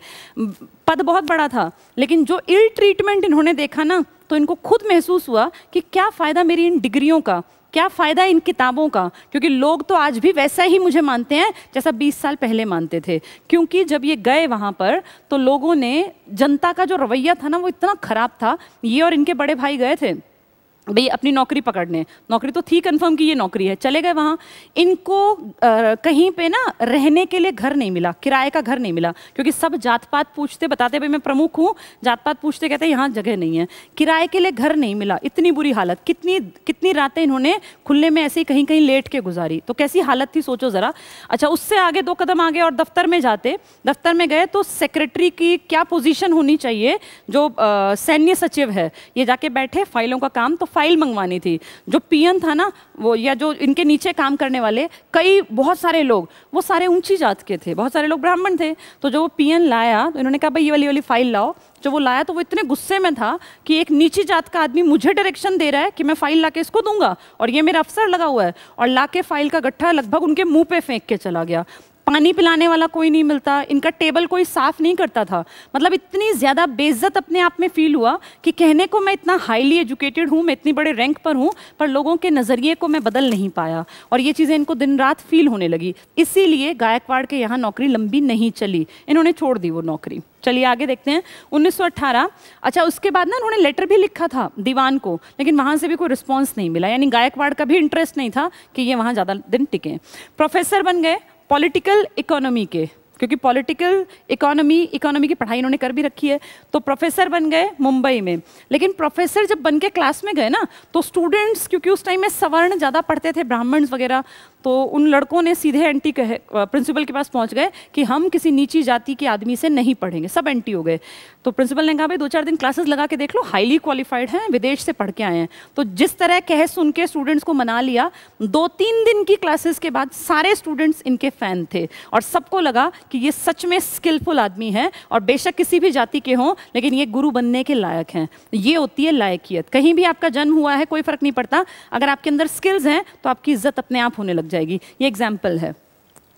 A: पद बहुत बड़ा था लेकिन जो इल ट्रीटमेंट इन्होंने देखा ना तो इनको खुद महसूस हुआ कि क्या फ़ायदा मेरी इन डिग्रियों का क्या फ़ायदा इन किताबों का क्योंकि लोग तो आज भी वैसा ही मुझे मानते हैं जैसा 20 साल पहले मानते थे क्योंकि जब ये गए वहाँ पर तो लोगों ने जनता का जो रवैया था ना वो इतना ख़राब था ये और इनके बड़े भाई गए थे भाई अपनी नौकरी पकड़ने नौकरी तो थी कंफर्म की ये नौकरी है चले गए वहाँ इनको आ, कहीं पे ना रहने के लिए घर नहीं मिला किराए का घर नहीं मिला क्योंकि सब जात पात पूछते बताते भाई मैं प्रमुख हूँ जात पात पूछते कहते यहाँ जगह नहीं है किराए के लिए घर नहीं मिला इतनी बुरी हालत कितनी कितनी रातें इन्होंने खुलने में ऐसे ही कहीं कहीं लेट के गुजारी तो कैसी हालत थी सोचो ज़रा अच्छा उससे आगे दो कदम आगे और दफ्तर में जाते दफ्तर में गए तो सेक्रेटरी की क्या पोजिशन होनी चाहिए जो सैन्य सचिव है ये जाके बैठे फाइलों का काम तो फाइल मंगवानी थी जो पियन था ना वो या जो इनके नीचे काम करने वाले कई बहुत सारे लोग वो सारे ऊंची जात के थे बहुत सारे लोग ब्राह्मण थे तो जो वो पियन लाया तो इन्होंने कहा भाई ये वाली वाली फाइल लाओ जब वो लाया तो वो इतने गुस्से में था कि एक नीची जात का आदमी मुझे डायरेक्शन दे रहा है कि मैं फाइल ला के इसको दूंगा और ये मेरा अफसर लगा हुआ है और ला के फाइल का गट्ठा लगभग उनके मुंह पे फेंक के चला गया पानी पिलाने वाला कोई नहीं मिलता इनका टेबल कोई साफ नहीं करता था मतलब इतनी ज़्यादा बेइज्जत अपने आप में फील हुआ कि कहने को मैं इतना हाईली एजुकेटेड हूँ मैं इतनी बड़े रैंक पर हूँ पर लोगों के नज़रिए को मैं बदल नहीं पाया और ये चीज़ें इनको दिन रात फील होने लगी इसीलिए गायकवाड़ के यहाँ नौकरी लंबी नहीं चली इन्होंने छोड़ दी वो नौकरी चलिए आगे देखते हैं उन्नीस अच्छा उसके बाद ना उन्होंने लेटर भी लिखा था दीवान को लेकिन वहाँ से भी कोई रिस्पॉन्स नहीं मिला यानी गायकवाड़ का भी इंटरेस्ट नहीं था कि ये वहाँ ज़्यादा दिन टिके प्रोफेसर बन गए पॉलिटिकल इकोनॉमी के क्योंकि पॉलिटिकल इकोनॉमी इकोनॉमी की पढ़ाई इन्होंने कर भी रखी है तो प्रोफेसर बन गए मुंबई में लेकिन प्रोफेसर जब बन के क्लास में गए ना तो स्टूडेंट्स क्योंकि उस टाइम में सवर्ण ज़्यादा पढ़ते थे ब्राह्मण्स वगैरह तो उन लड़कों ने सीधे एंटी कहे प्रिंसिपल के पास पहुंच गए कि हम किसी नीची जाति के आदमी से नहीं पढ़ेंगे सब एंटी हो गए तो प्रिंसिपल ने कहा भाई दो चार दिन क्लासेस लगा के देख लो हाईली क्वालिफाइड हैं विदेश से पढ़ के आए हैं तो जिस तरह कह सुन के स्टूडेंट्स को मना लिया दो तीन दिन की क्लासेस के बाद सारे स्टूडेंट्स इनके फ़ैन थे और सबको लगा कि ये सच में स्किलफुल आदमी है और बेशक किसी भी जाति के हों लेकिन ये गुरु बनने के लायक हैं ये होती है लायकियत कहीं भी आपका जन्म हुआ है कोई फ़र्क नहीं पड़ता अगर आपके अंदर स्किल्स हैं तो आपकी इज्जत अपने आप होने लग जाएगी ये एग्जाम्पल है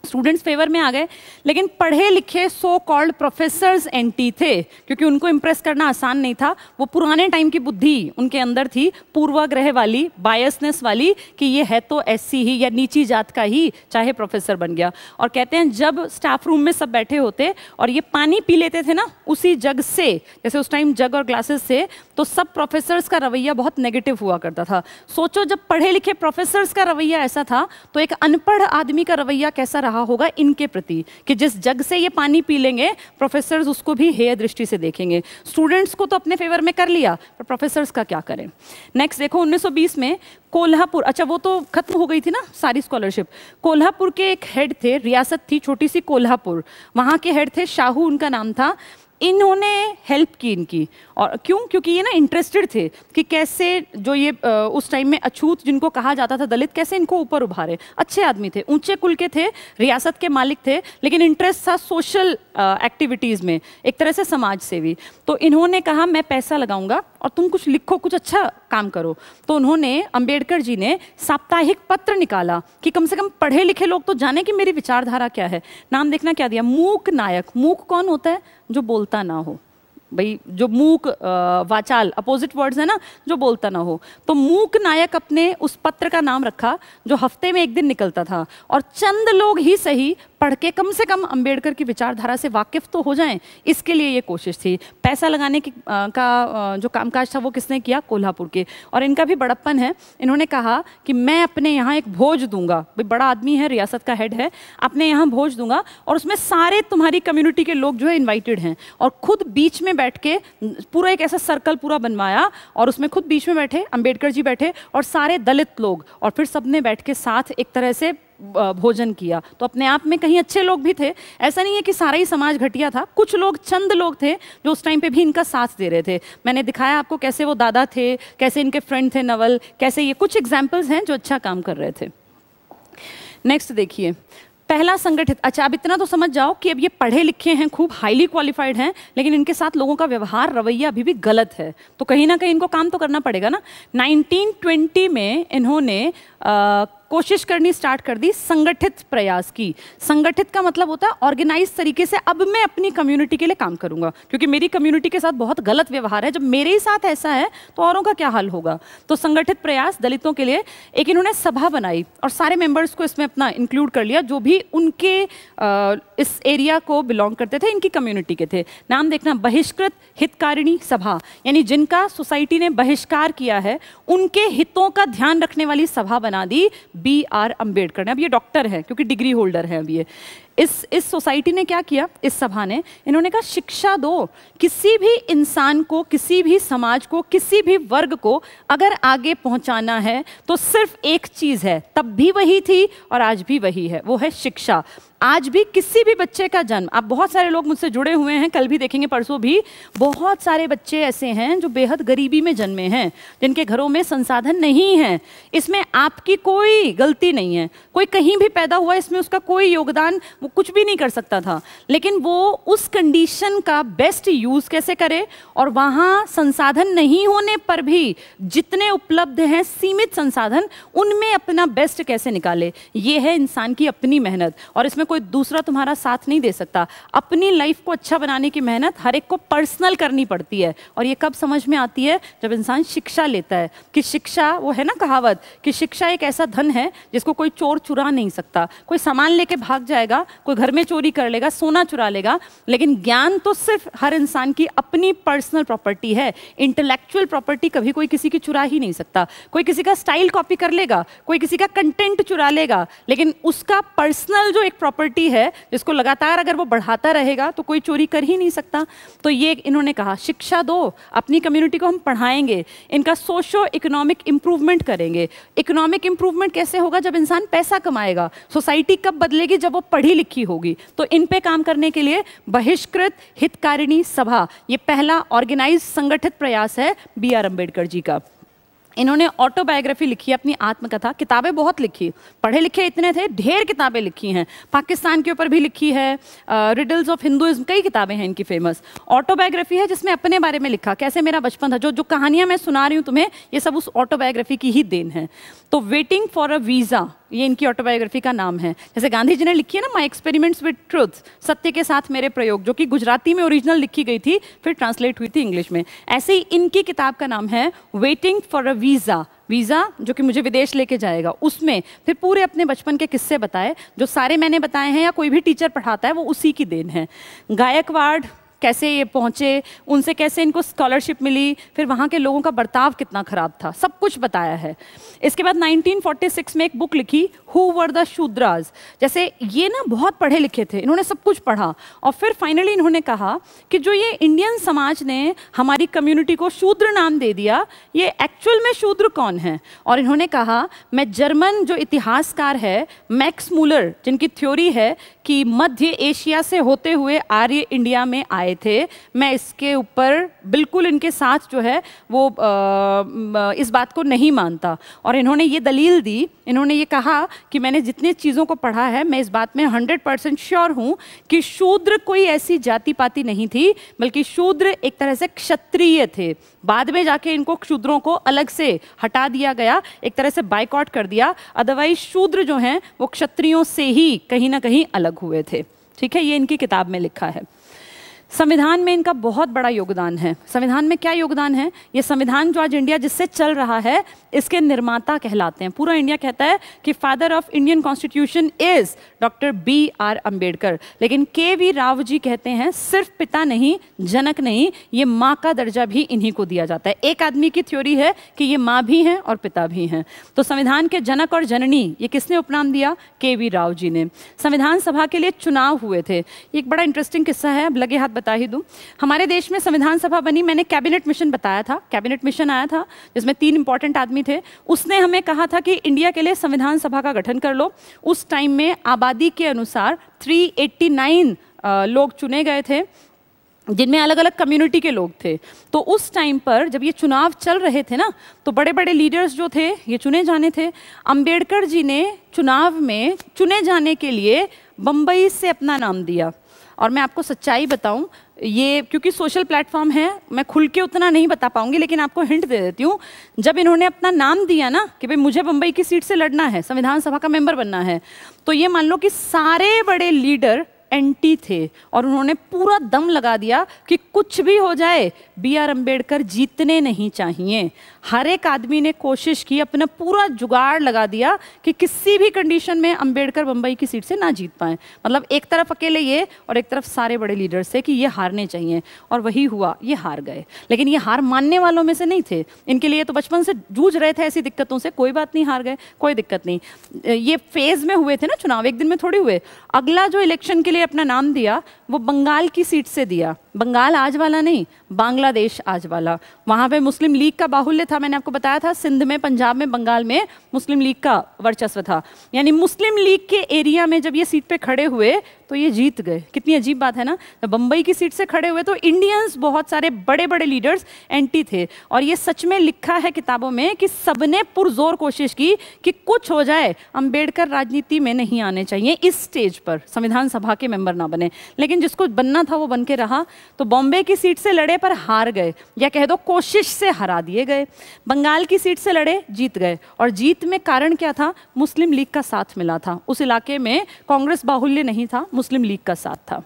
A: स्टूडेंट्स फेवर में आ गए लेकिन पढ़े लिखे सो कॉल्ड प्रोफेसर्स एंटी थे क्योंकि उनको इम्प्रेस करना आसान नहीं था वो पुराने टाइम की बुद्धि उनके अंदर थी पूर्वाग्रह वाली बायसनेस वाली कि ये है तो ऐसी ही या नीची जात का ही चाहे प्रोफेसर बन गया और कहते हैं जब स्टाफ रूम में सब बैठे होते और ये पानी पी लेते थे ना उसी जग से जैसे उस टाइम जग और ग्लासेस से तो सब प्रोफेसर्स का रवैया बहुत नेगेटिव हुआ करता था सोचो जब पढ़े लिखे प्रोफेसर्स का रवैया ऐसा था तो एक अनपढ़ आदमी का रवैया कैसा रहा रहा होगा इनके प्रति कि जिस जग से ये पानी पी लेंगे प्रोफेसर उसको भी हेय दृष्टि से देखेंगे स्टूडेंट्स को तो अपने फेवर में कर लिया पर प्रोफेसर्स का क्या करें नेक्स्ट देखो 1920 में कोल्हापुर अच्छा वो तो खत्म हो गई थी ना सारी स्कॉलरशिप कोल्हापुर के एक हेड थे रियासत थी छोटी सी कोल्हापुर वहाँ के हेड थे शाहू उनका नाम था इन्होंने हेल्प की इनकी और क्यों क्योंकि ये ना इंटरेस्टेड थे कि कैसे जो ये उस टाइम में अछूत जिनको कहा जाता था दलित कैसे इनको ऊपर उभारे अच्छे आदमी थे ऊंचे कुल के थे रियासत के मालिक थे लेकिन इंटरेस्ट था सोशल एक्टिविटीज़ में एक तरह से समाज सेवी तो इन्होंने कहा मैं पैसा लगाऊंगा और तुम कुछ लिखो कुछ अच्छा काम करो तो उन्होंने अंबेडकर जी ने साप्ताहिक पत्र निकाला कि कम से कम पढ़े लिखे लोग तो जाने कि मेरी विचारधारा क्या है नाम देखना क्या दिया मूक नायक मूक कौन होता है जो बोलता ना हो भाई जो मूक वाचाल अपोजिट वर्ड्स है ना जो बोलता ना हो तो मूक नायक अपने उस पत्र का नाम रखा जो हफ्ते में एक दिन निकलता था और चंद लोग ही सही पढ़ के कम से कम अंबेडकर की विचारधारा से वाकिफ तो हो जाएं इसके लिए ये कोशिश थी पैसा लगाने की आ, का आ, जो कामकाज था वो किसने किया कोल्हापुर के और इनका भी बड़प्पन है इन्होंने कहा कि मैं अपने यहाँ एक भोज दूंगा भाई बड़ा आदमी है रियासत का हेड है अपने यहाँ भोज दूंगा और उसमें सारे तुम्हारी कम्युनिटी के लोग जो है इन्वाइटेड हैं और खुद बीच में में बैठ के पूरा एक ऐसा सर्कल पूरा बनवाया और उसमें खुद बीच में बैठे अंबेडकर जी बैठे और सारे दलित लोग और फिर सब ने बैठ के साथ एक तरह से भोजन किया तो अपने आप में कहीं अच्छे लोग भी थे ऐसा नहीं है कि सारा ही समाज घटिया था कुछ लोग चंद लोग थे जो उस टाइम पे भी इनका साथ दे रहे थे मैंने दिखाया आपको कैसे वो दादा थे कैसे इनके फ्रेंड थे नवल कैसे ये कुछ एग्जाम्पल्स हैं जो अच्छा काम कर रहे थे नेक्स्ट देखिए पहला संगठित अच्छा अब इतना तो समझ जाओ कि अब ये पढ़े लिखे हैं खूब हाईली क्वालिफाइड हैं लेकिन इनके साथ लोगों का व्यवहार रवैया अभी भी गलत है तो कहीं ना कहीं इनको काम तो करना पड़ेगा ना 1920 में इन्होंने आ, कोशिश करनी स्टार्ट कर दी संगठित प्रयास की संगठित का मतलब होता है ऑर्गेनाइज तरीके से अब मैं अपनी कम्युनिटी के लिए काम करूंगा क्योंकि मेरी कम्युनिटी के साथ बहुत गलत व्यवहार है जब मेरे ही साथ ऐसा है तो औरों का क्या हाल होगा तो संगठित प्रयास दलितों के लिए एक इन्होंने सभा बनाई और सारे मेंबर्स को इसमें अपना इंक्लूड कर लिया जो भी उनके आ, इस एरिया को बिलोंग करते थे इनकी कम्युनिटी के थे नाम देखना बहिष्कृत हितकारिणी सभा यानी जिनका सोसाइटी ने बहिष्कार किया है उनके हितों का ध्यान रखने वाली सभा बना दी बी आर अम्बेडकर ने अब ये डॉक्टर हैं क्योंकि डिग्री होल्डर हैं अब ये इस इस सोसाइटी ने क्या किया इस सभा ने इन्होंने कहा शिक्षा दो किसी भी इंसान को किसी भी समाज को किसी भी वर्ग को अगर आगे पहुंचाना है तो सिर्फ एक चीज़ है तब भी वही थी और आज भी वही है वो है शिक्षा आज भी किसी भी बच्चे का जन्म आप बहुत सारे लोग मुझसे जुड़े हुए हैं कल भी देखेंगे परसों भी बहुत सारे बच्चे ऐसे हैं जो बेहद गरीबी में जन्मे हैं जिनके घरों में संसाधन नहीं है इसमें आपकी कोई गलती नहीं है कोई कहीं भी पैदा हुआ इसमें उसका कोई योगदान वो कुछ भी नहीं कर सकता था लेकिन वो उस कंडीशन का बेस्ट यूज़ कैसे करे और वहाँ संसाधन नहीं होने पर भी जितने उपलब्ध हैं सीमित संसाधन उनमें अपना बेस्ट कैसे निकाले ये है इंसान की अपनी मेहनत और इसमें में कोई दूसरा तुम्हारा साथ नहीं दे सकता अपनी लाइफ को अच्छा बनाने की मेहनत हर एक को पर्सनल करनी पड़ती है और ये कब समझ में आती है जब इंसान शिक्षा लेता है कि शिक्षा वो है ना कहावत कि शिक्षा एक ऐसा धन है जिसको कोई चोर चुरा नहीं सकता कोई सामान लेके भाग जाएगा कोई घर में चोरी कर लेगा सोना चुरा लेगा लेकिन ज्ञान तो सिर्फ हर इंसान की अपनी पर्सनल प्रॉपर्टी है इंटेलेक्चुअल प्रॉपर्टी कभी कोई किसी की चुरा ही नहीं सकता कोई किसी का स्टाइल कॉपी कर लेगा कोई किसी का कंटेंट चुरा लेगा लेकिन उसका पर्सनल जो एक प्रॉपर्टी प्रॉपर्टी है जिसको लगातार अगर वो बढ़ाता रहेगा तो कोई चोरी कर ही नहीं सकता तो ये इन्होंने कहा शिक्षा दो अपनी कम्युनिटी को हम पढ़ाएंगे इनका सोशो इकोनॉमिक इम्प्रूवमेंट करेंगे इकोनॉमिक इम्प्रूवमेंट कैसे होगा जब इंसान पैसा कमाएगा सोसाइटी कब बदलेगी जब वो पढ़ी लिखी होगी तो इन पर काम करने के लिए बहिष्कृत हितकारिणी सभा ये पहला ऑर्गेनाइज संगठित प्रयास है बी आर अम्बेडकर जी का इन्होंने ऑटोबायोग्राफी लिखी है अपनी आत्मकथा किताबें बहुत लिखी पढ़े लिखे इतने थे ढेर किताबें लिखी हैं पाकिस्तान के ऊपर भी लिखी है रिडल्स ऑफ हिंदुज्म कई किताबें हैं इनकी फेमस ऑटोबायोग्राफी है जिसमें अपने बारे में लिखा कैसे मेरा बचपन था जो जो कहानियाँ मैं सुना रही हूँ तुम्हें ये सब उस ऑटोबायोग्राफी की ही देन है तो वेटिंग फॉर अ वीज़ा ये इनकी ऑटोबायोग्राफी का नाम है जैसे गांधी जी ने लिखी है ना माई एक्सपेरिमेंट्स विद ट्रूथ सत्य के साथ मेरे प्रयोग जो कि गुजराती में ओरिजिनल लिखी गई थी फिर ट्रांसलेट हुई थी इंग्लिश में ऐसे ही इनकी किताब का नाम है waiting for a visa visa जो कि मुझे विदेश लेके जाएगा उसमें फिर पूरे अपने बचपन के किस्से बताए जो सारे मैंने बताए हैं या कोई भी टीचर पढ़ाता है वो उसी की देन है गायकवाड़ कैसे ये पहुँचे उनसे कैसे इनको स्कॉलरशिप मिली फिर वहाँ के लोगों का बर्ताव कितना ख़राब था सब कुछ बताया है इसके बाद 1946 में एक बुक लिखी हु वर द शूद्राज जैसे ये ना बहुत पढ़े लिखे थे इन्होंने सब कुछ पढ़ा और फिर फाइनली इन्होंने कहा कि जो ये इंडियन समाज ने हमारी कम्युनिटी को शूद्र नाम दे दिया ये एक्चुअल में शूद्र कौन है और इन्होंने कहा मैं जर्मन जो इतिहासकार है मैक्स मूलर जिनकी थ्योरी है कि मध्य एशिया से होते हुए आर्य इंडिया में आए थे मैं इसके ऊपर बिल्कुल इनके साथ जो है वो आ, इस बात को नहीं मानता और इन्होंने ये दलील दी इन्होंने ये कहा कि मैंने जितने चीज़ों को पढ़ा है मैं इस बात में हंड्रेड परसेंट श्योर हूँ कि शूद्र कोई ऐसी जाति पाति नहीं थी बल्कि शूद्र एक तरह से क्षत्रिय थे बाद में जाके इनको शूद्रों को अलग से हटा दिया गया एक तरह से बाइकआउट कर दिया अदरवाइज शूद्र जो हैं वो क्षत्रियों से ही कहीं ना कहीं अलग हुए थे ठीक है ये इनकी किताब में लिखा है संविधान में इनका बहुत बड़ा योगदान है संविधान में क्या योगदान है ये संविधान जो आज इंडिया जिससे चल रहा है इसके निर्माता कहलाते हैं पूरा इंडिया कहता है कि father of Indian constitution is doctor B R Ambedkar लेकिन के वी राव जी कहते हैं सिर्फ पिता नहीं जनक नहीं ये माँ का दर्जा भी इन्हीं को दिया जाता है एक आदमी की थ्योरी है कि ये माँ भी हैं और पिता भी हैं तो संविधान के जनक और जननी ये किसने उपनाम दिया के वी राव जी ने संविधान सभा के लिए चुनाव हुए थे एक बड़ा इंटरेस्टिंग किस्सा है अब लगे हाथ बता ही दूँ हमारे देश में संविधान सभा बनी मैंने कैबिनेट मिशन बताया था कैबिनेट मिशन आया था जिसमें तीन इंपॉर्टेंट आदमी थे उसने हमें कहा था कि इंडिया के लिए संविधान सभा का गठन कर लो उस टाइम में आबाद आबादी के अनुसार 389 लोग चुने गए थे जिनमें अलग अलग कम्युनिटी के लोग थे तो उस टाइम पर जब ये चुनाव चल रहे थे ना तो बड़े बड़े लीडर्स जो थे ये चुने जाने थे अंबेडकर जी ने चुनाव में चुने जाने के लिए बम्बई से अपना नाम दिया और मैं आपको सच्चाई बताऊं ये क्योंकि सोशल प्लेटफॉर्म है मैं खुल के उतना नहीं बता पाऊंगी लेकिन आपको हिंट दे देती हूँ जब इन्होंने अपना नाम दिया ना कि भाई मुझे बम्बई की सीट से लड़ना है संविधान सभा का मेंबर बनना है तो ये मान लो कि सारे बड़े लीडर एंटी थे और उन्होंने पूरा दम लगा दिया कि कुछ भी हो जाए बी आर अम्बेडकर जीतने नहीं चाहिए हर एक आदमी ने कोशिश की अपना पूरा जुगाड़ लगा दिया कि किसी भी कंडीशन में अंबेडकर बम्बई की सीट से ना जीत पाए मतलब एक तरफ अकेले ये और एक तरफ सारे बड़े लीडर्स थे कि ये हारने चाहिए और वही हुआ ये हार गए लेकिन ये हार मानने वालों में से नहीं थे इनके लिए तो बचपन से जूझ रहे थे ऐसी दिक्कतों से कोई बात नहीं हार गए कोई दिक्कत नहीं ये फेज़ में हुए थे ना चुनाव एक दिन में थोड़ी हुए अगला जो इलेक्शन के लिए अपना नाम दिया वो बंगाल की सीट से दिया बंगाल आज वाला नहीं बांग्लादेश आज वाला वहाँ पे मुस्लिम लीग का बाहुल्य था मैंने आपको बताया था सिंध में पंजाब में बंगाल में मुस्लिम लीग का वर्चस्व था यानी मुस्लिम लीग के एरिया में जब ये सीट पे खड़े हुए तो ये जीत गए कितनी अजीब बात है ना तो बम्बई की सीट से खड़े हुए तो इंडियंस बहुत सारे बड़े बड़े लीडर्स एंटी थे और ये सच में लिखा है किताबों में कि सबने पुरजोर कोशिश की कि कुछ हो जाए अम्बेडकर राजनीति में नहीं आने चाहिए इस स्टेज पर संविधान सभा के मेम्बर ना बने लेकिन जिसको बनना था वो बन के रहा तो बॉम्बे की सीट से लड़े पर हार गए या कह दो कोशिश से हरा दिए गए बंगाल की सीट से लड़े जीत गए और जीत में कारण क्या था मुस्लिम लीग का साथ मिला था उस इलाके में कांग्रेस बाहुल्य नहीं था मुस्लिम लीग का साथ था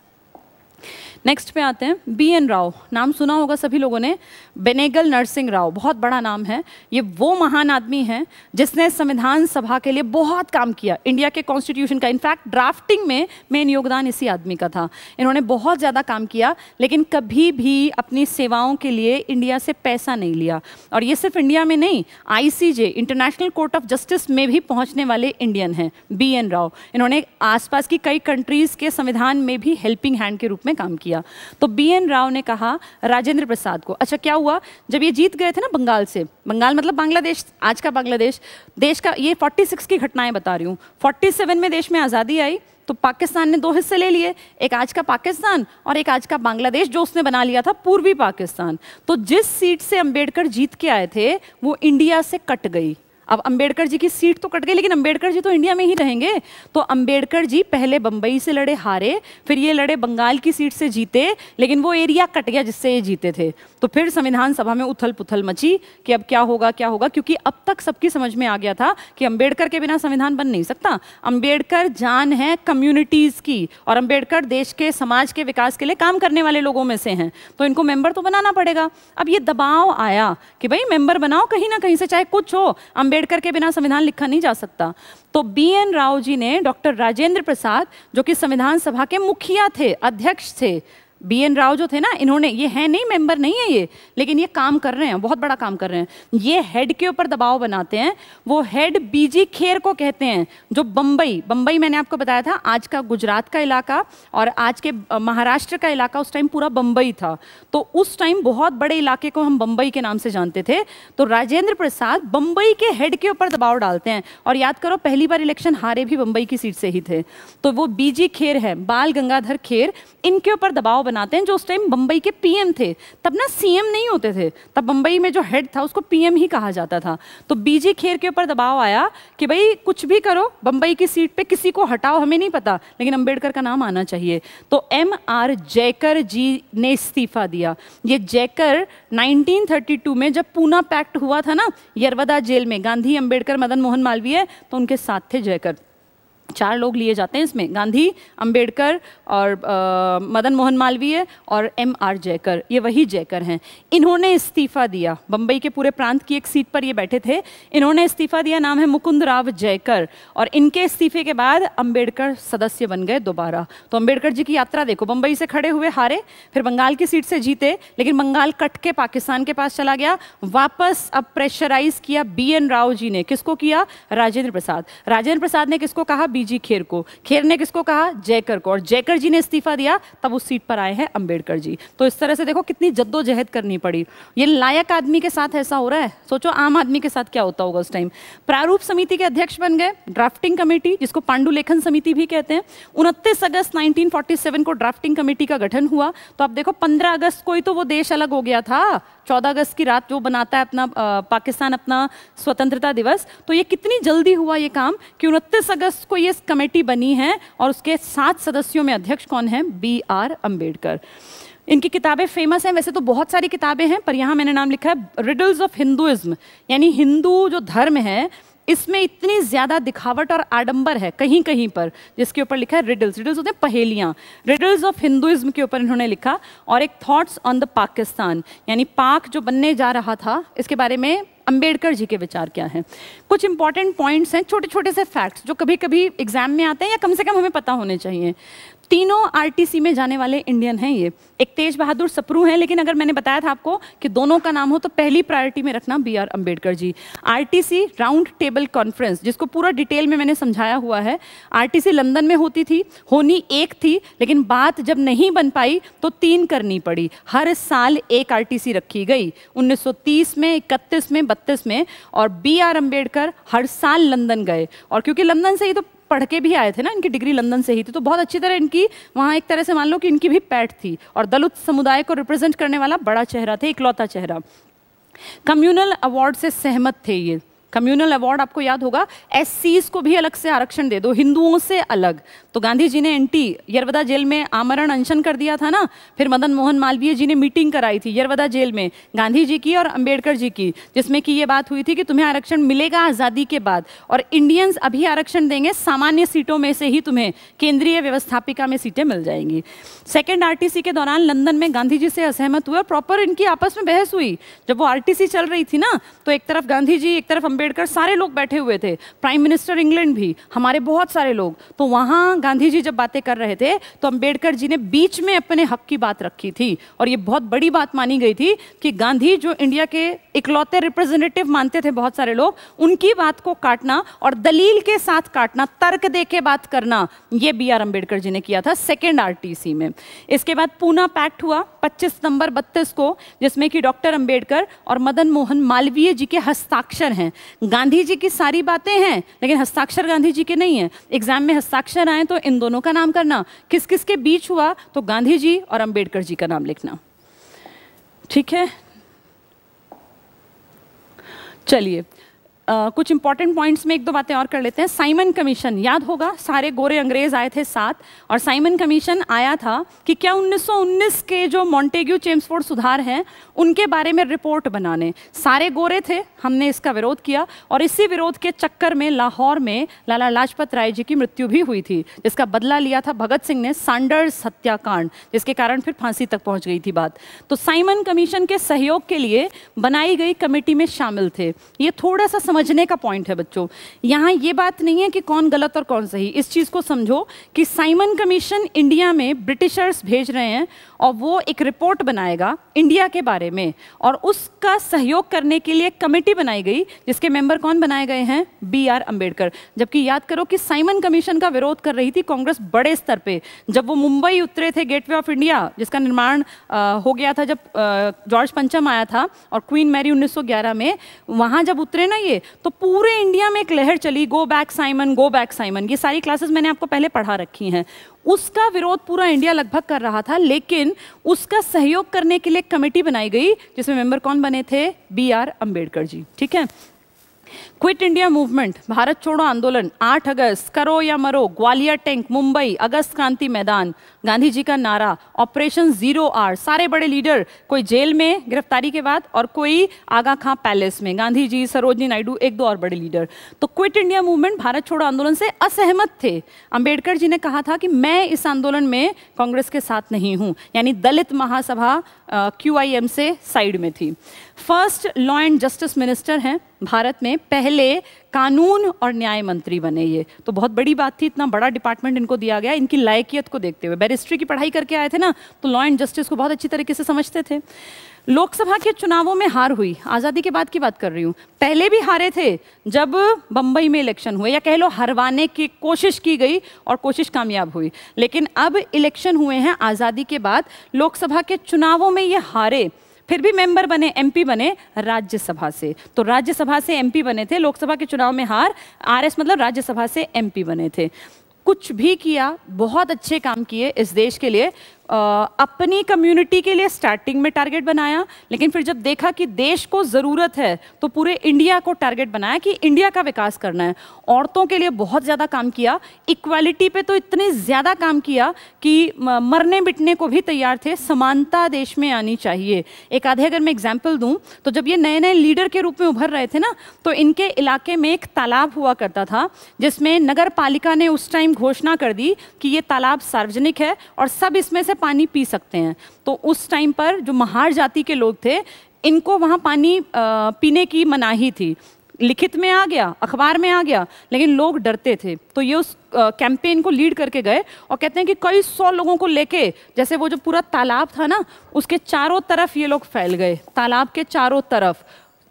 A: नेक्स्ट पे आते हैं बी एन राव नाम सुना होगा सभी लोगों ने बेनेगल नरसिंह राव बहुत बड़ा नाम है ये वो महान आदमी हैं जिसने संविधान सभा के लिए बहुत काम किया इंडिया के कॉन्स्टिट्यूशन का इनफैक्ट ड्राफ्टिंग में मेन योगदान इसी आदमी का था इन्होंने बहुत ज़्यादा काम किया लेकिन कभी भी अपनी सेवाओं के लिए इंडिया से पैसा नहीं लिया और ये सिर्फ इंडिया में नहीं आई इंटरनेशनल कोर्ट ऑफ जस्टिस में भी पहुँचने वाले इंडियन हैं बी एन राव इन्होंने आसपास की कई कंट्रीज़ के संविधान में भी हेल्पिंग हैंड के रूप में काम किया किया तो बी एन राव ने कहा राजेंद्र प्रसाद को अच्छा क्या हुआ जब ये जीत गए थे ना बंगाल से बंगाल मतलब बांग्लादेश आज का बांग्लादेश देश का ये 46 की घटनाएं बता रही हूँ 47 में देश में आज़ादी आई तो पाकिस्तान ने दो हिस्से ले लिए एक आज का पाकिस्तान और एक आज का बांग्लादेश जो उसने बना लिया था पूर्वी पाकिस्तान तो जिस सीट से अंबेडकर जीत के आए थे वो इंडिया से कट गई अब अंबेडकर जी की सीट तो कट गई लेकिन अंबेडकर जी तो इंडिया में ही रहेंगे तो अंबेडकर जी पहले बंबई से लड़े हारे फिर ये लड़े बंगाल की सीट से जीते लेकिन वो एरिया कट गया जिससे ये जीते थे तो फिर संविधान सभा में उथल पुथल मची कि अब क्या होगा क्या होगा क्योंकि अब तक सबकी समझ में आ गया था कि अम्बेडकर के बिना संविधान बन नहीं सकता अम्बेडकर जान है कम्युनिटीज़ की और अम्बेडकर देश के समाज के विकास के लिए काम करने वाले लोगों में से हैं तो इनको मेंबर तो बनाना पड़ेगा अब ये दबाव आया कि भाई मेंबर बनाओ कहीं ना कहीं से चाहे कुछ हो अंबेडकर अम्बेडकर के बिना संविधान लिखा नहीं जा सकता तो बी एन राव जी ने डॉक्टर राजेंद्र प्रसाद जो कि संविधान सभा के मुखिया थे अध्यक्ष थे बी एन राव जो थे ना इन्होंने ये है नहीं मेंबर नहीं है ये लेकिन ये काम कर रहे हैं बहुत बड़ा काम कर रहे हैं ये हेड के ऊपर दबाव बनाते हैं वो हेड बीजी खेर को कहते हैं जो बम्बई बम्बई मैंने आपको बताया था आज का गुजरात का इलाका और आज के महाराष्ट्र का इलाका उस टाइम पूरा बम्बई था तो उस टाइम बहुत बड़े इलाके को हम बम्बई के नाम से जानते थे तो राजेंद्र प्रसाद बम्बई के हेड के ऊपर दबाव डालते हैं और याद करो पहली बार इलेक्शन हारे भी बम्बई की सीट से ही थे तो वो बीजी खेर है बाल गंगाधर खेर इनके ऊपर दबाव बनाते हैं जो उस टाइम बम्बई के पीएम थे तब ना सीएम नहीं होते थे तब बम्बई में जो हेड था उसको पीएम ही कहा जाता था तो बीजी खेर के ऊपर दबाव आया कि भाई कुछ भी करो बम्बई की सीट पर किसी को हटाओ हमें नहीं पता लेकिन अम्बेडकर का नाम आना चाहिए तो एम आर जयकर जी ने इस्तीफा दिया ये जयकर 1932 में जब पूना पैक्ट हुआ था ना यरवदा जेल में गांधी अंबेडकर मदन मोहन मालवीय तो उनके साथ थे जयकर चार लोग लिए जाते हैं इसमें गांधी अंबेडकर और आ, मदन मोहन मालवीय और एम आर जयकर ये वही जयकर हैं इन्होंने इस्तीफा दिया बंबई के पूरे प्रांत की एक सीट पर ये बैठे थे इन्होंने इस्तीफा दिया नाम है मुकुंद राव जयकर और इनके इस्तीफे के बाद अंबेडकर सदस्य बन गए दोबारा तो अंबेडकर जी की यात्रा देखो बम्बई से खड़े हुए हारे फिर बंगाल की सीट से जीते लेकिन बंगाल कट के पाकिस्तान के पास चला गया वापस अब प्रेशराइज किया बी एन राव जी ने किसको किया राजेंद्र प्रसाद राजेंद्र प्रसाद ने किसको कहा बीजी खेर को खेर ने किसको कहा जयकर को और जयकर जी ने इस्तीफा दिया तब उस सीट पर आए हैं अंबेडकर जी तो इस तरह से देखो कितनी जद्दोजहद करनी पड़ी ये लायक आदमी के साथ ऐसा हो रहा है सोचो आम आदमी के साथ क्या होता होगा उस टाइम प्रारूप समिति के अध्यक्ष बन गए ड्राफ्टिंग कमेटी जिसको पांडुलेखन समिति भी कहते हैं उनतीस अगस्त नाइनटीन को ड्राफ्टिंग कमेटी का गठन हुआ तो आप देखो पंद्रह अगस्त को ही तो वो देश अलग हो गया था चौदह अगस्त की रात जो बनाता है अपना आ, पाकिस्तान अपना स्वतंत्रता दिवस तो ये कितनी जल्दी हुआ ये काम कि उनतीस अगस्त को ये एस कमेटी बनी है और उसके सात सदस्यों में अध्यक्ष कौन है बी आर अम्बेडकर इनकी किताबें फेमस हैं वैसे तो बहुत सारी किताबें हैं पर यहाँ मैंने नाम लिखा है रिडल्स ऑफ हिंदुइज्म यानी हिंदू जो धर्म है इसमें इतनी ज़्यादा दिखावट और आडंबर है कहीं कहीं पर जिसके ऊपर लिखा है रिडल्स रिडल्स होते हैं पहेलियाँ रिडल्स ऑफ हिंदुइज्म के ऊपर इन्होंने लिखा और एक थॉट्स ऑन द पाकिस्तान यानी पाक जो बनने जा रहा था इसके बारे में अंबेडकर जी के विचार क्या हैं कुछ इंपॉर्टेंट पॉइंट्स हैं छोटे छोटे से फैक्ट्स जो कभी कभी एग्जाम में आते हैं या कम से कम हमें पता होने चाहिए तीनों आरटीसी में जाने वाले इंडियन हैं ये एक तेज बहादुर सप्रू हैं लेकिन अगर मैंने बताया था आपको कि दोनों का नाम हो तो पहली प्रायोरिटी में रखना B R Ambedkar ji RTC round table conference जिसको पूरा डिटेल में मैंने समझाया हुआ है आरटीसी लंदन में होती थी होनी एक थी लेकिन बात जब नहीं बन पाई तो तीन करनी पड़ी हर साल एक आर रखी गई उन्नीस में इकतीस में बत्तीस में और बी आर अम्बेडकर हर साल लंदन गए और क्योंकि लंदन से ही तो पढ़ के भी आए थे ना इनकी डिग्री लंदन से ही थी तो बहुत अच्छी तरह इनकी वहाँ एक तरह से मान लो कि इनकी भी पैठ थी और दलित समुदाय को रिप्रेजेंट करने वाला बड़ा चेहरा थे इकलौता चेहरा कम्युनल अवार्ड से सहमत थे ये कम्युनल अवार्ड आपको याद होगा एस को भी अलग से आरक्षण दे दो हिंदुओं से अलग तो गांधी जी ने एंटी यरवदा जेल में आमरण अनशन कर दिया था ना फिर मदन मोहन मालवीय जी ने मीटिंग कराई थी यरवदा जेल में गांधी जी की और अंबेडकर जी की जिसमें कि ये बात हुई थी कि तुम्हें आरक्षण मिलेगा आज़ादी के बाद और इंडियंस अभी आरक्षण देंगे सामान्य सीटों में से ही तुम्हें केंद्रीय व्यवस्थापिका में सीटें मिल जाएंगी सेकेंड आर के दौरान लंदन में गांधी जी से असहमत हुए और प्रॉपर इनकी आपस में बहस हुई जब वो आर चल रही थी ना तो एक तरफ गांधी जी एक तरफ अम्बेडकर सारे लोग बैठे हुए थे प्राइम मिनिस्टर इंग्लैंड भी हमारे बहुत सारे लोग तो वहाँ गांधी जी जब बातें कर रहे थे तो अम्बेडकर जी ने बीच में अपने हक की बात रखी थी और ये बहुत बड़ी बात मानी गई थी कि गांधी जो इंडिया के इकलौते रिप्रेजेंटेटिव मानते थे बहुत सारे लोग उनकी बात को काटना और दलील के साथ काटना तर्क दे के बात करना ये बी आर अम्बेडकर जी ने किया था सेकेंड आर में इसके बाद पूना पैक्ट हुआ 25 नंबर 32 को जिसमें कि डॉक्टर अंबेडकर और मदन मोहन मालवीय जी के हस्ताक्षर हैं गांधी जी की सारी बातें हैं लेकिन हस्ताक्षर गांधी जी के नहीं हैं एग्जाम में हस्ताक्षर आए तो इन दोनों का नाम करना किस किस के बीच हुआ तो गांधी जी और अम्बेडकर जी का नाम लिखना ठीक है चलिए कुछ इंपॉर्टेंट पॉइंट्स में एक दो बातें और कर लेते हैं साइमन कमीशन याद होगा सारे गोरे अंग्रेज आए थे साथ और साइमन कमीशन आया था कि क्या 1919 के जो मॉन्टेग्यू चेम्सफोर्ड सुधार हैं उनके बारे में रिपोर्ट बनाने सारे गोरे थे हमने इसका विरोध किया और इसी विरोध के चक्कर में लाहौर में लाला लाजपत राय जी की मृत्यु भी हुई थी जिसका बदला लिया था भगत सिंह ने सांडर्स हत्याकांड जिसके कारण फिर फांसी तक पहुंच गई थी बात तो साइमन कमीशन के सहयोग के लिए बनाई गई कमेटी में शामिल थे ये थोड़ा सा समझने का पॉइंट है बच्चों यहाँ ये बात नहीं है कि कौन गलत और कौन सही इस चीज़ को समझो कि साइमन कमीशन इंडिया में ब्रिटिशर्स भेज रहे हैं और वो एक रिपोर्ट बनाएगा इंडिया के बारे में और उसका सहयोग करने के लिए कमेटी बनाई गई जिसके मेंबर कौन बनाए गए हैं बी आर अम्बेडकर जबकि याद करो कि साइमन कमीशन का विरोध कर रही थी कांग्रेस बड़े स्तर पर जब वो मुंबई उतरे थे गेटवे ऑफ इंडिया जिसका निर्माण हो गया था जब जॉर्ज पंचम आया था और क्वीन मैरी 1911 में वहां जब उतरे ना ये तो पूरे इंडिया में एक लहर चली go back Simon go back Simon ये सारी क्लासेस मैंने आपको पहले पढ़ा रखी हैं उसका विरोध पूरा इंडिया लगभग कर रहा था लेकिन उसका सहयोग करने के लिए कमेटी बनाई गई जिसमें मेंबर कौन बने थे बी आर अम्बेडकर जी ठीक है क्विट इंडिया मूवमेंट भारत छोड़ो आंदोलन 8 अगस्त करो या मरो ग्वालियर टैंक मुंबई अगस्त क्रांति मैदान गांधी जी का नारा ऑपरेशन जीरो आर सारे बड़े लीडर कोई जेल में गिरफ्तारी के बाद और कोई आगा खां पैलेस में गांधी जी सरोजनी नायडू एक दो और बड़े लीडर तो क्विट इंडिया मूवमेंट भारत छोड़ो आंदोलन से असहमत थे अम्बेडकर जी ने कहा था कि मैं इस आंदोलन में कांग्रेस के साथ नहीं हूँ यानी दलित महासभा क्यू से साइड में थी first law and justice minister हैं भारत में पहले पहले कानून और न्याय मंत्री बने ये तो बहुत बड़ी बात थी इतना बड़ा डिपार्टमेंट इनको दिया गया इनकी लायकियत को देखते हुए बैरिस्ट्री की पढ़ाई करके आए थे ना तो लॉ एंड जस्टिस को बहुत अच्छी तरीके से समझते थे लोकसभा के चुनावों में हार हुई आज़ादी के बाद की बात कर रही हूँ पहले भी हारे थे जब बम्बई में इलेक्शन हुए या कह लो हरवाने की कोशिश की गई और कोशिश कामयाब हुई लेकिन अब इलेक्शन हुए हैं आज़ादी के बाद लोकसभा के चुनावों में ये हारे फिर भी मेंबर बने एमपी बने राज्यसभा से तो राज्यसभा से एमपी बने थे लोकसभा के चुनाव में हार आरएस मतलब राज्यसभा से एमपी बने थे कुछ भी किया बहुत अच्छे काम किए इस देश के लिए अपनी कम्युनिटी के लिए स्टार्टिंग में टारगेट बनाया लेकिन फिर जब देखा कि देश को ज़रूरत है तो पूरे इंडिया को टारगेट बनाया कि इंडिया का विकास करना है औरतों के लिए बहुत ज़्यादा काम किया इक्वालिटी पे तो इतने ज़्यादा काम किया कि मरने मिटने को भी तैयार थे समानता देश में आनी चाहिए एक आधे अगर मैं एग्जाम्पल दूँ तो जब ये नए नए लीडर के रूप में उभर रहे थे ना तो इनके इलाके में एक तालाब हुआ करता था जिसमें नगर पालिका ने उस टाइम घोषणा कर दी कि ये तालाब सार्वजनिक है और सब इसमें से पानी पी सकते हैं तो उस टाइम पर जो महार जाति के लोग थे इनको वहाँ पानी पीने की मनाही थी लिखित में आ गया अखबार में आ गया लेकिन लोग डरते थे तो ये उस कैंपेन को लीड करके गए और कहते हैं कि कई सौ लोगों को लेके जैसे वो जो पूरा तालाब था ना उसके चारों तरफ ये लोग फैल गए तालाब के चारों तरफ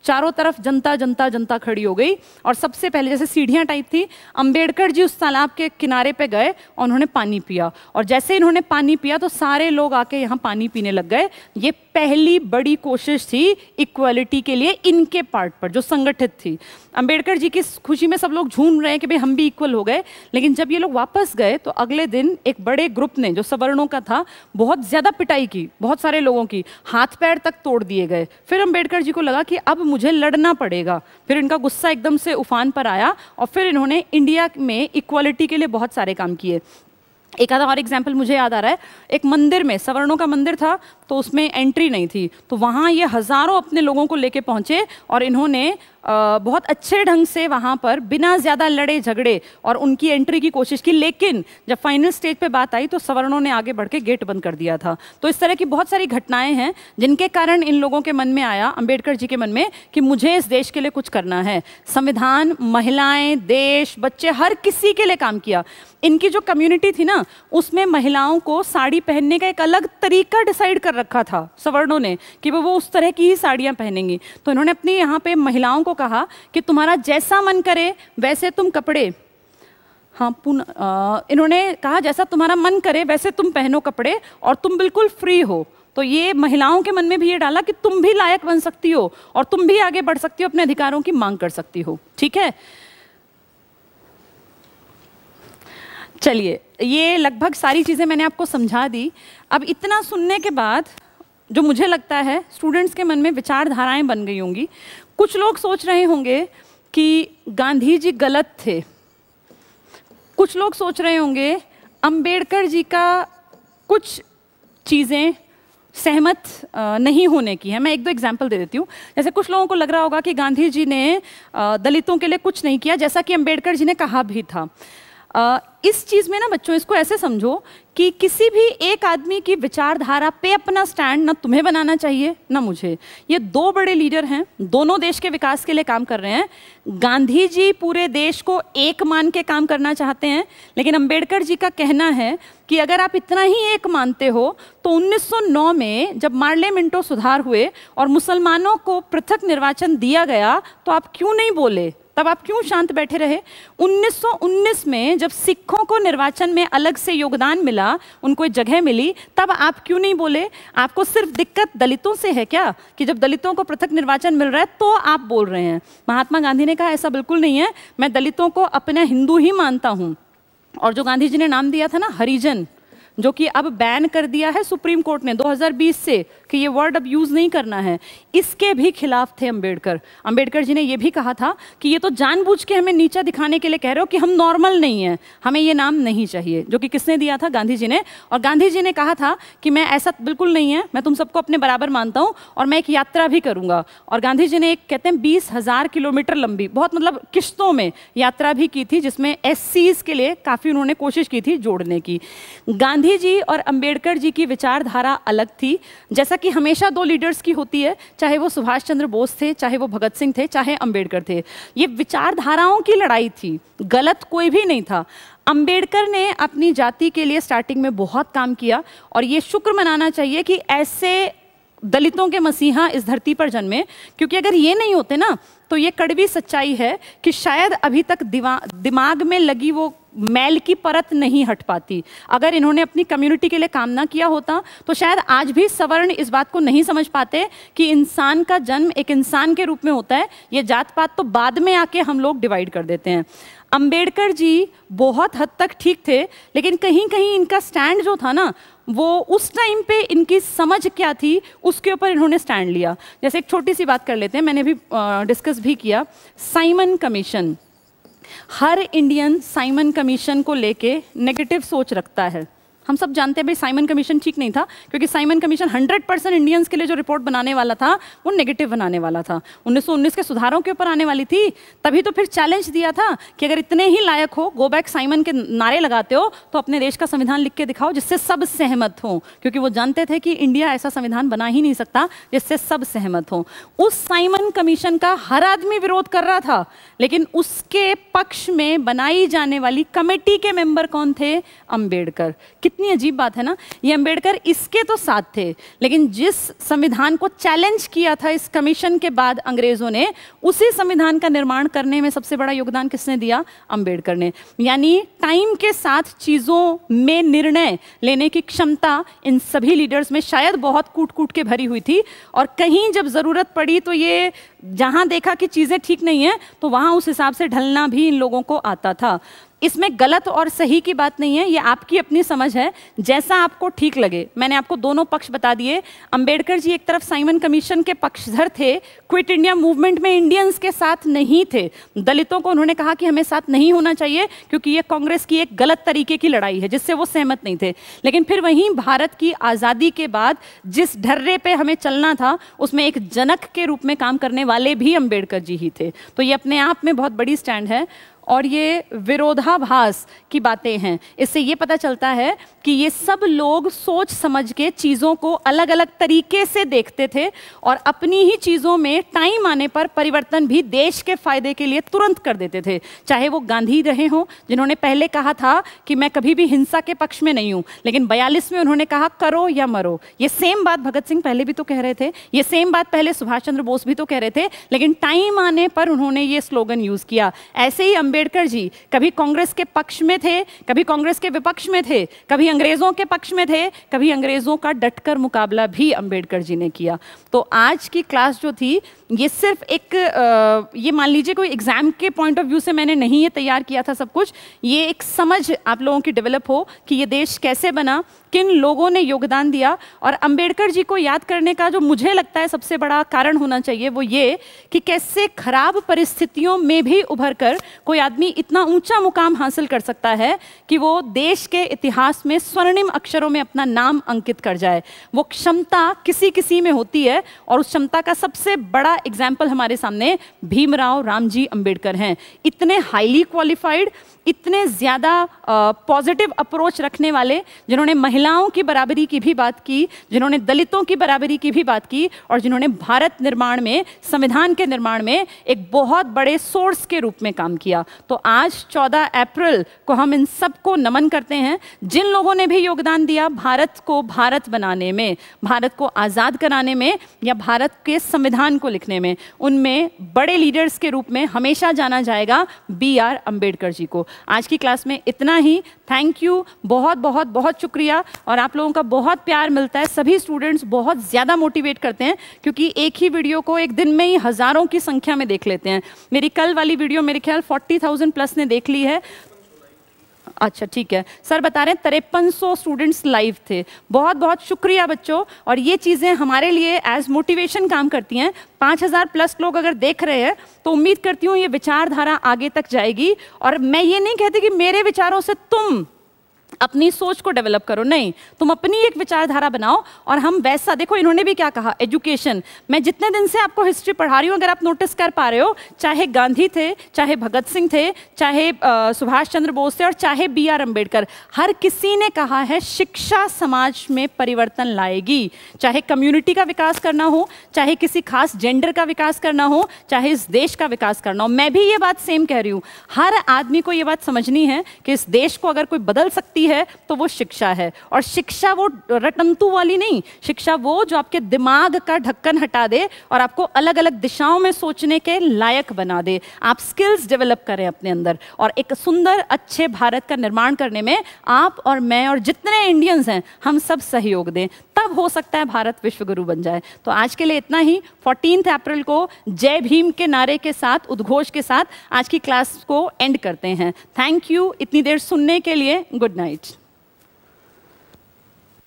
A: चारों तरफ जनता जनता जनता खड़ी हो गई और सबसे पहले जैसे सीढ़ियाँ टाइप थी अंबेडकर जी उस तालाब के किनारे पे गए और उन्होंने पानी पिया और जैसे इन्होंने पानी पिया तो सारे लोग आके यहाँ पानी पीने लग गए ये पहली बड़ी कोशिश थी इक्वलिटी के लिए इनके पार्ट पर जो संगठित थी अंबेडकर जी की खुशी में सब लोग झूम रहे हैं कि भाई हम भी इक्वल हो गए लेकिन जब ये लोग वापस गए तो अगले दिन एक बड़े ग्रुप ने जो सवर्णों का था बहुत ज़्यादा पिटाई की बहुत सारे लोगों की हाथ पैर तक तोड़ दिए गए फिर अम्बेडकर जी को लगा कि अब मुझे लड़ना पड़ेगा फिर इनका गुस्सा एकदम से उफान पर आया और फिर इन्होंने इंडिया में इक्वालिटी के लिए बहुत सारे काम किए एक आधा और एग्जाम्पल मुझे याद आ रहा है एक मंदिर में सवर्णों का मंदिर था तो उसमें एंट्री नहीं थी तो वहाँ ये हज़ारों अपने लोगों को लेके पहुँचे और इन्होंने बहुत अच्छे ढंग से वहाँ पर बिना ज़्यादा लड़े झगड़े और उनकी एंट्री की कोशिश की लेकिन जब फाइनल स्टेज पे बात आई तो सवर्णों ने आगे बढ़ के गेट बंद कर दिया था तो इस तरह की बहुत सारी घटनाएं हैं जिनके कारण इन लोगों के मन में आया अम्बेडकर जी के मन में कि मुझे इस देश के लिए कुछ करना है संविधान महिलाएँ देश बच्चे हर किसी के लिए काम किया इनकी जो कम्युनिटी थी ना उसमें महिलाओं को साड़ी पहनने का एक अलग तरीका डिसाइड कर रखा था सवर्णों ने कि वो वो उस तरह की ही साड़ियाँ पहनेंगी तो इन्होंने अपनी यहाँ पे महिलाओं को कहा कि तुम्हारा जैसा मन करे वैसे तुम कपड़े हाँ पुन इन्होंने कहा जैसा तुम्हारा मन करे वैसे तुम पहनो कपड़े और तुम बिल्कुल फ्री हो तो ये महिलाओं के मन में भी ये डाला कि तुम भी लायक बन सकती हो और तुम भी आगे बढ़ सकती हो अपने अधिकारों की मांग कर सकती हो ठीक है चलिए ये लगभग सारी चीज़ें मैंने आपको समझा दी अब इतना सुनने के बाद जो मुझे लगता है स्टूडेंट्स के मन में विचारधाराएं बन गई होंगी कुछ लोग सोच रहे होंगे कि गांधी जी गलत थे कुछ लोग सोच रहे होंगे अंबेडकर जी का कुछ चीज़ें सहमत नहीं होने की है मैं एक दो एग्जाम्पल दे देती हूँ जैसे कुछ लोगों को लग रहा होगा कि गांधी जी ने दलितों के लिए कुछ नहीं किया जैसा कि अंबेडकर जी ने कहा भी था इस चीज़ में ना बच्चों इसको ऐसे समझो कि किसी भी एक आदमी की विचारधारा पे अपना स्टैंड ना तुम्हें बनाना चाहिए ना मुझे ये दो बड़े लीडर हैं दोनों देश के विकास के लिए काम कर रहे हैं गांधी जी पूरे देश को एक मान के काम करना चाहते हैं लेकिन अंबेडकर जी का कहना है कि अगर आप इतना ही एक मानते हो तो 1909 में जब मार्ले मिंटो सुधार हुए और मुसलमानों को पृथक निर्वाचन दिया गया तो आप क्यों नहीं बोले तब आप क्यों शांत बैठे रहे 1919 में जब सिखों को निर्वाचन में अलग से योगदान मिला उनको जगह मिली तब आप क्यों नहीं बोले आपको सिर्फ दिक्कत दलितों से है क्या कि जब दलितों को पृथक निर्वाचन मिल रहा है तो आप बोल रहे हैं महात्मा गांधी ने कहा ऐसा बिल्कुल नहीं है मैं दलितों को अपना हिंदू ही मानता हूँ और जो गांधी जी ने नाम दिया था ना हरिजन जो कि अब बैन कर दिया है सुप्रीम कोर्ट ने 2020 से कि ये वर्ड अब यूज़ नहीं करना है इसके भी खिलाफ थे अंबेडकर अंबेडकर जी ने ये भी कहा था कि ये तो जानबूझ के हमें नीचा दिखाने के लिए कह रहे हो कि हम नॉर्मल नहीं हैं हमें ये नाम नहीं चाहिए जो कि किसने दिया था गांधी जी ने और गांधी जी ने कहा था कि मैं ऐसा बिल्कुल नहीं है मैं तुम सबको अपने बराबर मानता हूँ और मैं एक यात्रा भी करूँगा और गांधी जी ने एक कहते हैं बीस हज़ार किलोमीटर लंबी बहुत मतलब किश्तों में यात्रा भी की थी जिसमें एस के लिए काफ़ी उन्होंने कोशिश की थी जोड़ने की गांधी जी और अम्बेडकर जी की विचारधारा अलग थी जैसा कि हमेशा दो लीडर्स की होती है चाहे वो सुभाष चंद्र बोस थे चाहे वो भगत सिंह थे चाहे अंबेडकर थे ये विचारधाराओं की लड़ाई थी गलत कोई भी नहीं था अंबेडकर ने अपनी जाति के लिए स्टार्टिंग में बहुत काम किया और ये शुक्र मनाना चाहिए कि ऐसे दलितों के मसीहा इस धरती पर जन्मे क्योंकि अगर ये नहीं होते ना तो ये कड़वी सच्चाई है कि शायद अभी तक दिमाग में लगी वो मैल की परत नहीं हट पाती अगर इन्होंने अपनी कम्युनिटी के लिए काम ना किया होता तो शायद आज भी सवर्ण इस बात को नहीं समझ पाते कि इंसान का जन्म एक इंसान के रूप में होता है ये जात पात तो बाद में आके हम लोग डिवाइड कर देते हैं अंबेडकर जी बहुत हद तक ठीक थे लेकिन कहीं कहीं इनका स्टैंड जो था ना वो उस टाइम पे इनकी समझ क्या थी उसके ऊपर इन्होंने स्टैंड लिया जैसे एक छोटी सी बात कर लेते हैं मैंने भी डिस्कस भी किया साइमन कमीशन हर इंडियन साइमन कमीशन को लेके नेगेटिव सोच रखता है हम सब जानते हैं भाई साइमन कमीशन ठीक नहीं था क्योंकि साइमन कमीशन 100 परसेंट इंडियंस के लिए जो रिपोर्ट बनाने वाला था वो नेगेटिव बनाने वाला था 1919 के सुधारों के ऊपर आने वाली थी तभी तो फिर चैलेंज दिया था कि अगर इतने ही लायक हो गो बैक साइमन के नारे लगाते हो तो अपने देश का संविधान लिख के दिखाओ जिससे सब सहमत हो क्योंकि वो जानते थे कि इंडिया ऐसा संविधान बना ही नहीं सकता जिससे सब सहमत हो उस साइमन कमीशन का हर आदमी विरोध कर रहा था लेकिन उसके पक्ष में बनाई जाने वाली कमेटी के मेंबर कौन थे अंबेडकर कितने कितनी अजीब बात है ना ये अंबेडकर इसके तो साथ थे लेकिन जिस संविधान को चैलेंज किया था इस कमीशन के बाद अंग्रेजों ने उसी संविधान का निर्माण करने में सबसे बड़ा योगदान किसने दिया अंबेडकर ने यानी टाइम के साथ चीज़ों में निर्णय लेने की क्षमता इन सभी लीडर्स में शायद बहुत कूट कूट के भरी हुई थी और कहीं जब ज़रूरत पड़ी तो ये जहां देखा कि चीज़ें ठीक नहीं है तो वहां उस हिसाब से ढलना भी इन लोगों को आता था इसमें गलत और सही की बात नहीं है ये आपकी अपनी समझ है जैसा आपको ठीक लगे मैंने आपको दोनों पक्ष बता दिए अंबेडकर जी एक तरफ साइमन कमीशन के पक्षधर थे क्विट इंडिया मूवमेंट में इंडियंस के साथ नहीं थे दलितों को उन्होंने कहा कि हमें साथ नहीं होना चाहिए क्योंकि ये कांग्रेस की एक गलत तरीके की लड़ाई है जिससे वो सहमत नहीं थे लेकिन फिर वहीं भारत की आज़ादी के बाद जिस ढर्रे पर हमें चलना था उसमें एक जनक के रूप में काम करने वाले भी अम्बेडकर जी ही थे तो ये अपने आप में बहुत बड़ी स्टैंड है और ये विरोधाभास की बातें हैं इससे ये पता चलता है कि ये सब लोग सोच समझ के चीज़ों को अलग अलग तरीके से देखते थे और अपनी ही चीज़ों में टाइम आने पर परिवर्तन भी देश के फायदे के लिए तुरंत कर देते थे चाहे वो गांधी रहे हों जिन्होंने पहले कहा था कि मैं कभी भी हिंसा के पक्ष में नहीं हूँ लेकिन बयालीस में उन्होंने कहा करो या मरो ये सेम बात भगत सिंह पहले भी तो कह रहे थे ये सेम बात पहले सुभाष चंद्र बोस भी तो कह रहे थे लेकिन टाइम आने पर उन्होंने ये स्लोगन यूज़ किया ऐसे ही अम्बे अंबेडकर जी कभी कांग्रेस के पक्ष में थे कभी कांग्रेस के विपक्ष में थे कभी अंग्रेज़ों के पक्ष में थे कभी अंग्रेज़ों का डटकर मुकाबला भी अंबेडकर जी ने किया तो आज की क्लास जो थी ये सिर्फ एक आ, ये मान लीजिए कोई एग्ज़ाम के पॉइंट ऑफ व्यू से मैंने नहीं ये तैयार किया था सब कुछ ये एक समझ आप लोगों की डेवलप हो कि ये देश कैसे बना किन लोगों ने योगदान दिया और अंबेडकर जी को याद करने का जो मुझे लगता है सबसे बड़ा कारण होना चाहिए वो ये कि कैसे खराब परिस्थितियों में भी उभर कर कोई आदमी इतना ऊंचा मुकाम हासिल कर सकता है कि वो देश के इतिहास में स्वर्णिम अक्षरों में अपना नाम अंकित कर जाए वो क्षमता किसी किसी में होती है और उस क्षमता का सबसे बड़ा एग्जाम्पल हमारे सामने भीमराव रामजी अम्बेडकर हैं इतने हाईली क्वालिफाइड इतने ज़्यादा पॉजिटिव अप्रोच रखने वाले जिन्होंने महिलाओं की बराबरी की भी बात की जिन्होंने दलितों की बराबरी की भी बात की और जिन्होंने भारत निर्माण में संविधान के निर्माण में एक बहुत बड़े सोर्स के रूप में काम किया तो आज 14 अप्रैल को हम इन सबको नमन करते हैं जिन लोगों ने भी योगदान दिया भारत को भारत बनाने में भारत को आज़ाद कराने में या भारत के संविधान को लिखने में उनमें बड़े लीडर्स के रूप में हमेशा जाना जाएगा बी आर अम्बेडकर जी को आज की क्लास में इतना ही थैंक यू बहुत बहुत बहुत शुक्रिया और आप लोगों का बहुत प्यार मिलता है सभी स्टूडेंट्स बहुत ज़्यादा मोटिवेट करते हैं क्योंकि एक ही वीडियो को एक दिन में ही हज़ारों की संख्या में देख लेते हैं मेरी कल वाली वीडियो मेरे ख्याल फोर्टी प्लस ने देख ली है अच्छा ठीक है सर बता रहे हैं तिरपन सौ स्टूडेंट्स लाइव थे बहुत बहुत शुक्रिया बच्चों और ये चीज़ें हमारे लिए एज मोटिवेशन काम करती हैं पाँच हज़ार प्लस लोग अगर देख रहे हैं तो उम्मीद करती हूँ ये विचारधारा आगे तक जाएगी और मैं ये नहीं कहती कि मेरे विचारों से तुम अपनी सोच को डेवलप करो नहीं तुम अपनी एक विचारधारा बनाओ और हम वैसा देखो इन्होंने भी क्या कहा एजुकेशन मैं जितने दिन से आपको हिस्ट्री पढ़ा रही हूँ अगर आप नोटिस कर पा रहे हो चाहे गांधी थे चाहे भगत सिंह थे चाहे सुभाष चंद्र बोस थे और चाहे बी आर अम्बेडकर हर किसी ने कहा है शिक्षा समाज में परिवर्तन लाएगी चाहे कम्युनिटी का विकास करना हो चाहे किसी खास जेंडर का विकास करना हो चाहे इस देश का विकास करना हो मैं भी ये बात सेम कह रही हूँ हर आदमी को ये बात समझनी है कि इस देश को अगर कोई बदल सकती सकती है तो वो शिक्षा है और शिक्षा वो रटंतु वाली नहीं शिक्षा वो जो आपके दिमाग का ढक्कन हटा दे और आपको अलग अलग दिशाओं में सोचने के लायक बना दे आप स्किल्स डेवलप करें अपने अंदर और एक सुंदर अच्छे भारत का निर्माण करने में आप और मैं और जितने इंडियंस हैं हम सब सहयोग दें तब हो सकता है भारत विश्वगुरु बन जाए तो आज के लिए इतना ही फोर्टीन अप्रैल को जय भीम के नारे के साथ उद्घोष के साथ आज की क्लास को एंड करते हैं थैंक यू इतनी देर सुनने के लिए गुड नाइट night.